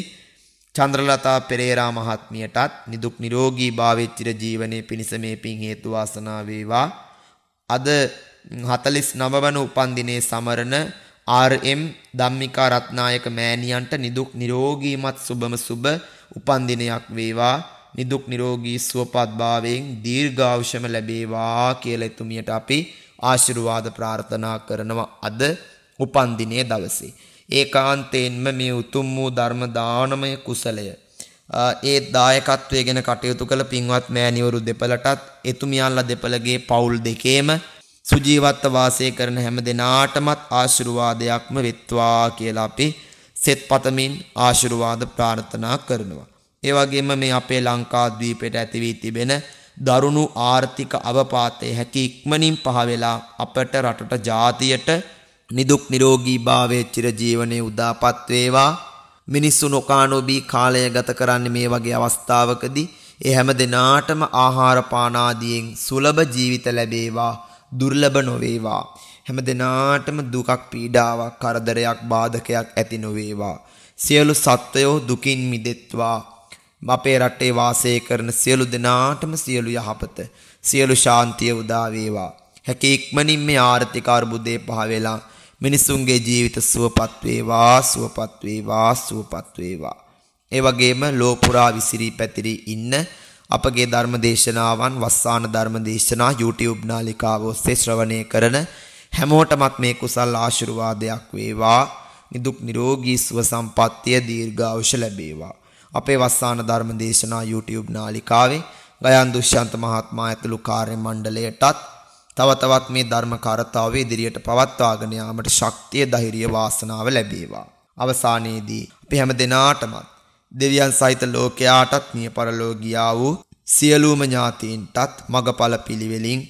චන්ද්‍රලතා පෙරේරා මහත්මියටත් නිදුක් නිරෝගී භාවෙච්චිර ජීවනයේ පිණිස මේ පින් හේතු වාසනා වේවා. අද 49 වන උපන්දිනයේ සමරන RM ධම්මිකා රත්නායක මෑණියන්ට නිදුක් නිරෝගීමත් සුබම සුබ උපන්දිනයක් වේවා. නිදුක් නිරෝගී සුවපත් භාවයෙන් දීර්ඝායුෂම ලැබේවා කියලා එතුමියට අපි ආශිරුවාද ප්‍රාර්ථනා කරනවා අද උපන්දිනය දවසේ. ඒ කාන්තයෙන්ම මේ උතුම් වූ ධර්ම දානමය කුසලය. ඒ දායකත්වය ගෙන කටයුතු කළ පින්වත් මෑනිවරු දෙපළටත් එතුමියල්ල දෙපළගේ පවුල් දෙකේම සුජීවත්ව වාසය කරන හැම දෙනාටමත් ආශිරුවාදයක්ම වෙත්වා කියලා අපි සෙත් පතමින් ආශිරුවාද ප්‍රාර්ථනා කරනවා. ඒ වගේම මේ අපේ ලංකාද්වීපයට ඇති වී තිබෙන දරුණු ආර්ථික අවපාතය හැකි ඉක්මනින් පහවෙලා අපට රටට ජාතියට නිදුක් නිරෝගී භාවය චිරජීවනය උදාපත් වේවා මිනිස්සු නොකා නොබී කාලය ගත කරන්නේ මේ වගේ අවස්ථාවකදී ඒ හැම දිනාටම ආහාර පාන ආදියෙන් සුලභ ජීවිත ලැබේවා දුර්ලභ නොවේවා හැම දිනාටම දුකක් පීඩාවක් කරදරයක් බාධකයක් ඇති නොවේවා සියලු සත්වයෝ දුකින් මිදෙත්වා අපේ රටේ වාසය කරන සියලු දෙනාටම සියලු යහපත සියලු ශාන්තිය උදා වේවා. හැකි ඉක්මනින් මේ ආර්ථික අර්බුදේ පහ වෙලා මිනිසුන්ගේ ජීවිත සුවපත් වේවා සුවපත් වේවා සුවපත් වේවා. ඒ වගේම ලෝ පුරා විසිරී පැතිරී ඉන්න අපගේ ධර්ම දේශනාවන් වස්සාන ධර්ම දේශනා YouTube නාලිකාව ඔස්සේ ශ්‍රවණය කරන හැමෝටමත් මේ කුසල් ආශිර්වාදයක් වේවා. නිදුක් නිරෝගී සුව සම්පන්නිය දීර්ඝායුෂ ලැබේවා. අපේ වස්සාන ධර්ම දේශනා YouTube නාලිකාවේ ගයන් දුෂ්‍යන්ත මහත්මයා ඇතුළු කාර්ය මණ්ඩලයටත් තව තවත් මේ ධර්ම කාර්යතාව ඉදිරියට පවත්වාගෙන යාමට ශක්තිය ධෛර්ය වාසනාව ලැබේවා. අවසානයේදී අපි හැම දිනාටමත් දෙවියන් සහිත ලෝකයාටත් මිය පරලෝගියා වූ සියලුම ඥාතීන්ටත් මගඵල පිළිවෙලින්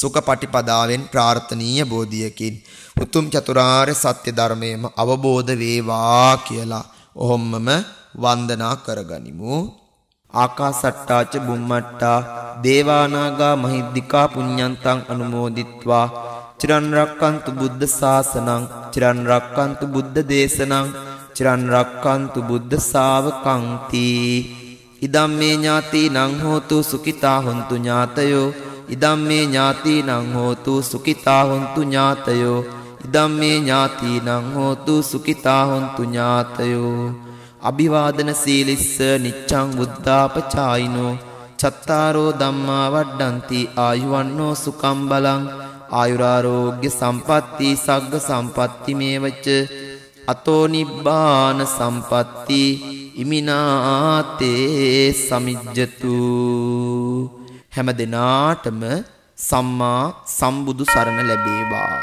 සුඛ පටිපදාවෙන් ප්‍රාර්ථනීය බෝධියකින් උතුම් චතුරාර්ය සත්‍ය ධර්මයේම අවබෝධ වේවා කියලා ඔහොම්මම වන්දනා කරගනිමු ආකාසට්ටාච බුම්මට්ටා දේවානාගා මහිද්దికා පුඤ්ඤන්තං අනුමෝදිත්වා චිරන් රක්칸තු බුද්ධ ශාසනං චිරන් රක්칸තු බුද්ධ දේශනං චිරන් රක්칸තු බුද්ධ ශාවකං තී ඉදම් මේ ඥාතිනං හෝතු සුඛිතා හොන්තු ඥාතයෝ ඉදම් මේ ඥාතිනං හෝතු සුඛිතා හොන්තු ඥාතයෝ ඉදම් මේ ඥාතිනං හෝතු සුඛිතා හොන්තු ඥාතයෝ අභිවාදන සීලිස්ස නිච්චං බුද්ධාපචායිනෝ චත්තාරෝ ධම්මා වඩ්ඩන්ති ආයුවන්නෝ සුකම් බලං ආයුරාරෝග්‍ය සම්පatti සග්ග සම්පatti මේවච අතෝ නිබ්බාන සම්පatti ඉමිනාතේ සමිජ්ජතු හැම දිනාටම සම්මා සම්බුදු සරණ ලැබේවා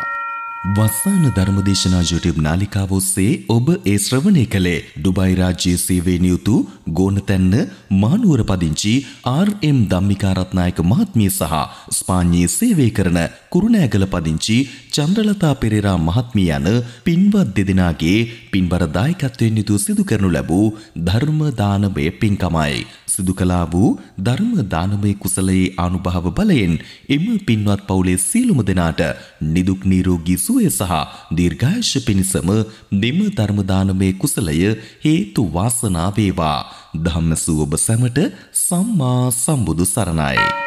වස්සාන ධර්මදේශනා YouTube නාලිකාව ඔස්සේ ඔබ ඒ ශ්‍රවණය කළේ ඩුබයි රාජ්‍යයේ සේවයෙන් යුතු ගෝනතැන්න මානුවර පදිංචි RM ධම්මිකාරත්නායක මහත්මිය සහ ස්පාඤ්ඤයේ සේවය කරන කුරුණෑගල පදිංචි චන්ද්‍රලතා පෙරේරා මහත්මිය යන පින්වත් දෙදෙනාගේ පින්බර දායකත්වයෙන් යුතුව සිදු කරනු ලැබූ ධර්ම දානමය පින්කමයි සිදු කළා වූ ධර්ම දානමය කුසලයේ ආනුභාව බලයෙන් එම පින්වත් පවුලේ සියලුම දෙනාට නිදුක් නිරෝගී සුවය සහ දීර්ඝායුෂ පිණිසම දෙම ධර්ම දානමේ කුසලය හේතු වාසනා වේවා. ධම්මසු ඔබ සැමට සම්මා සම්බුදු සරණයි.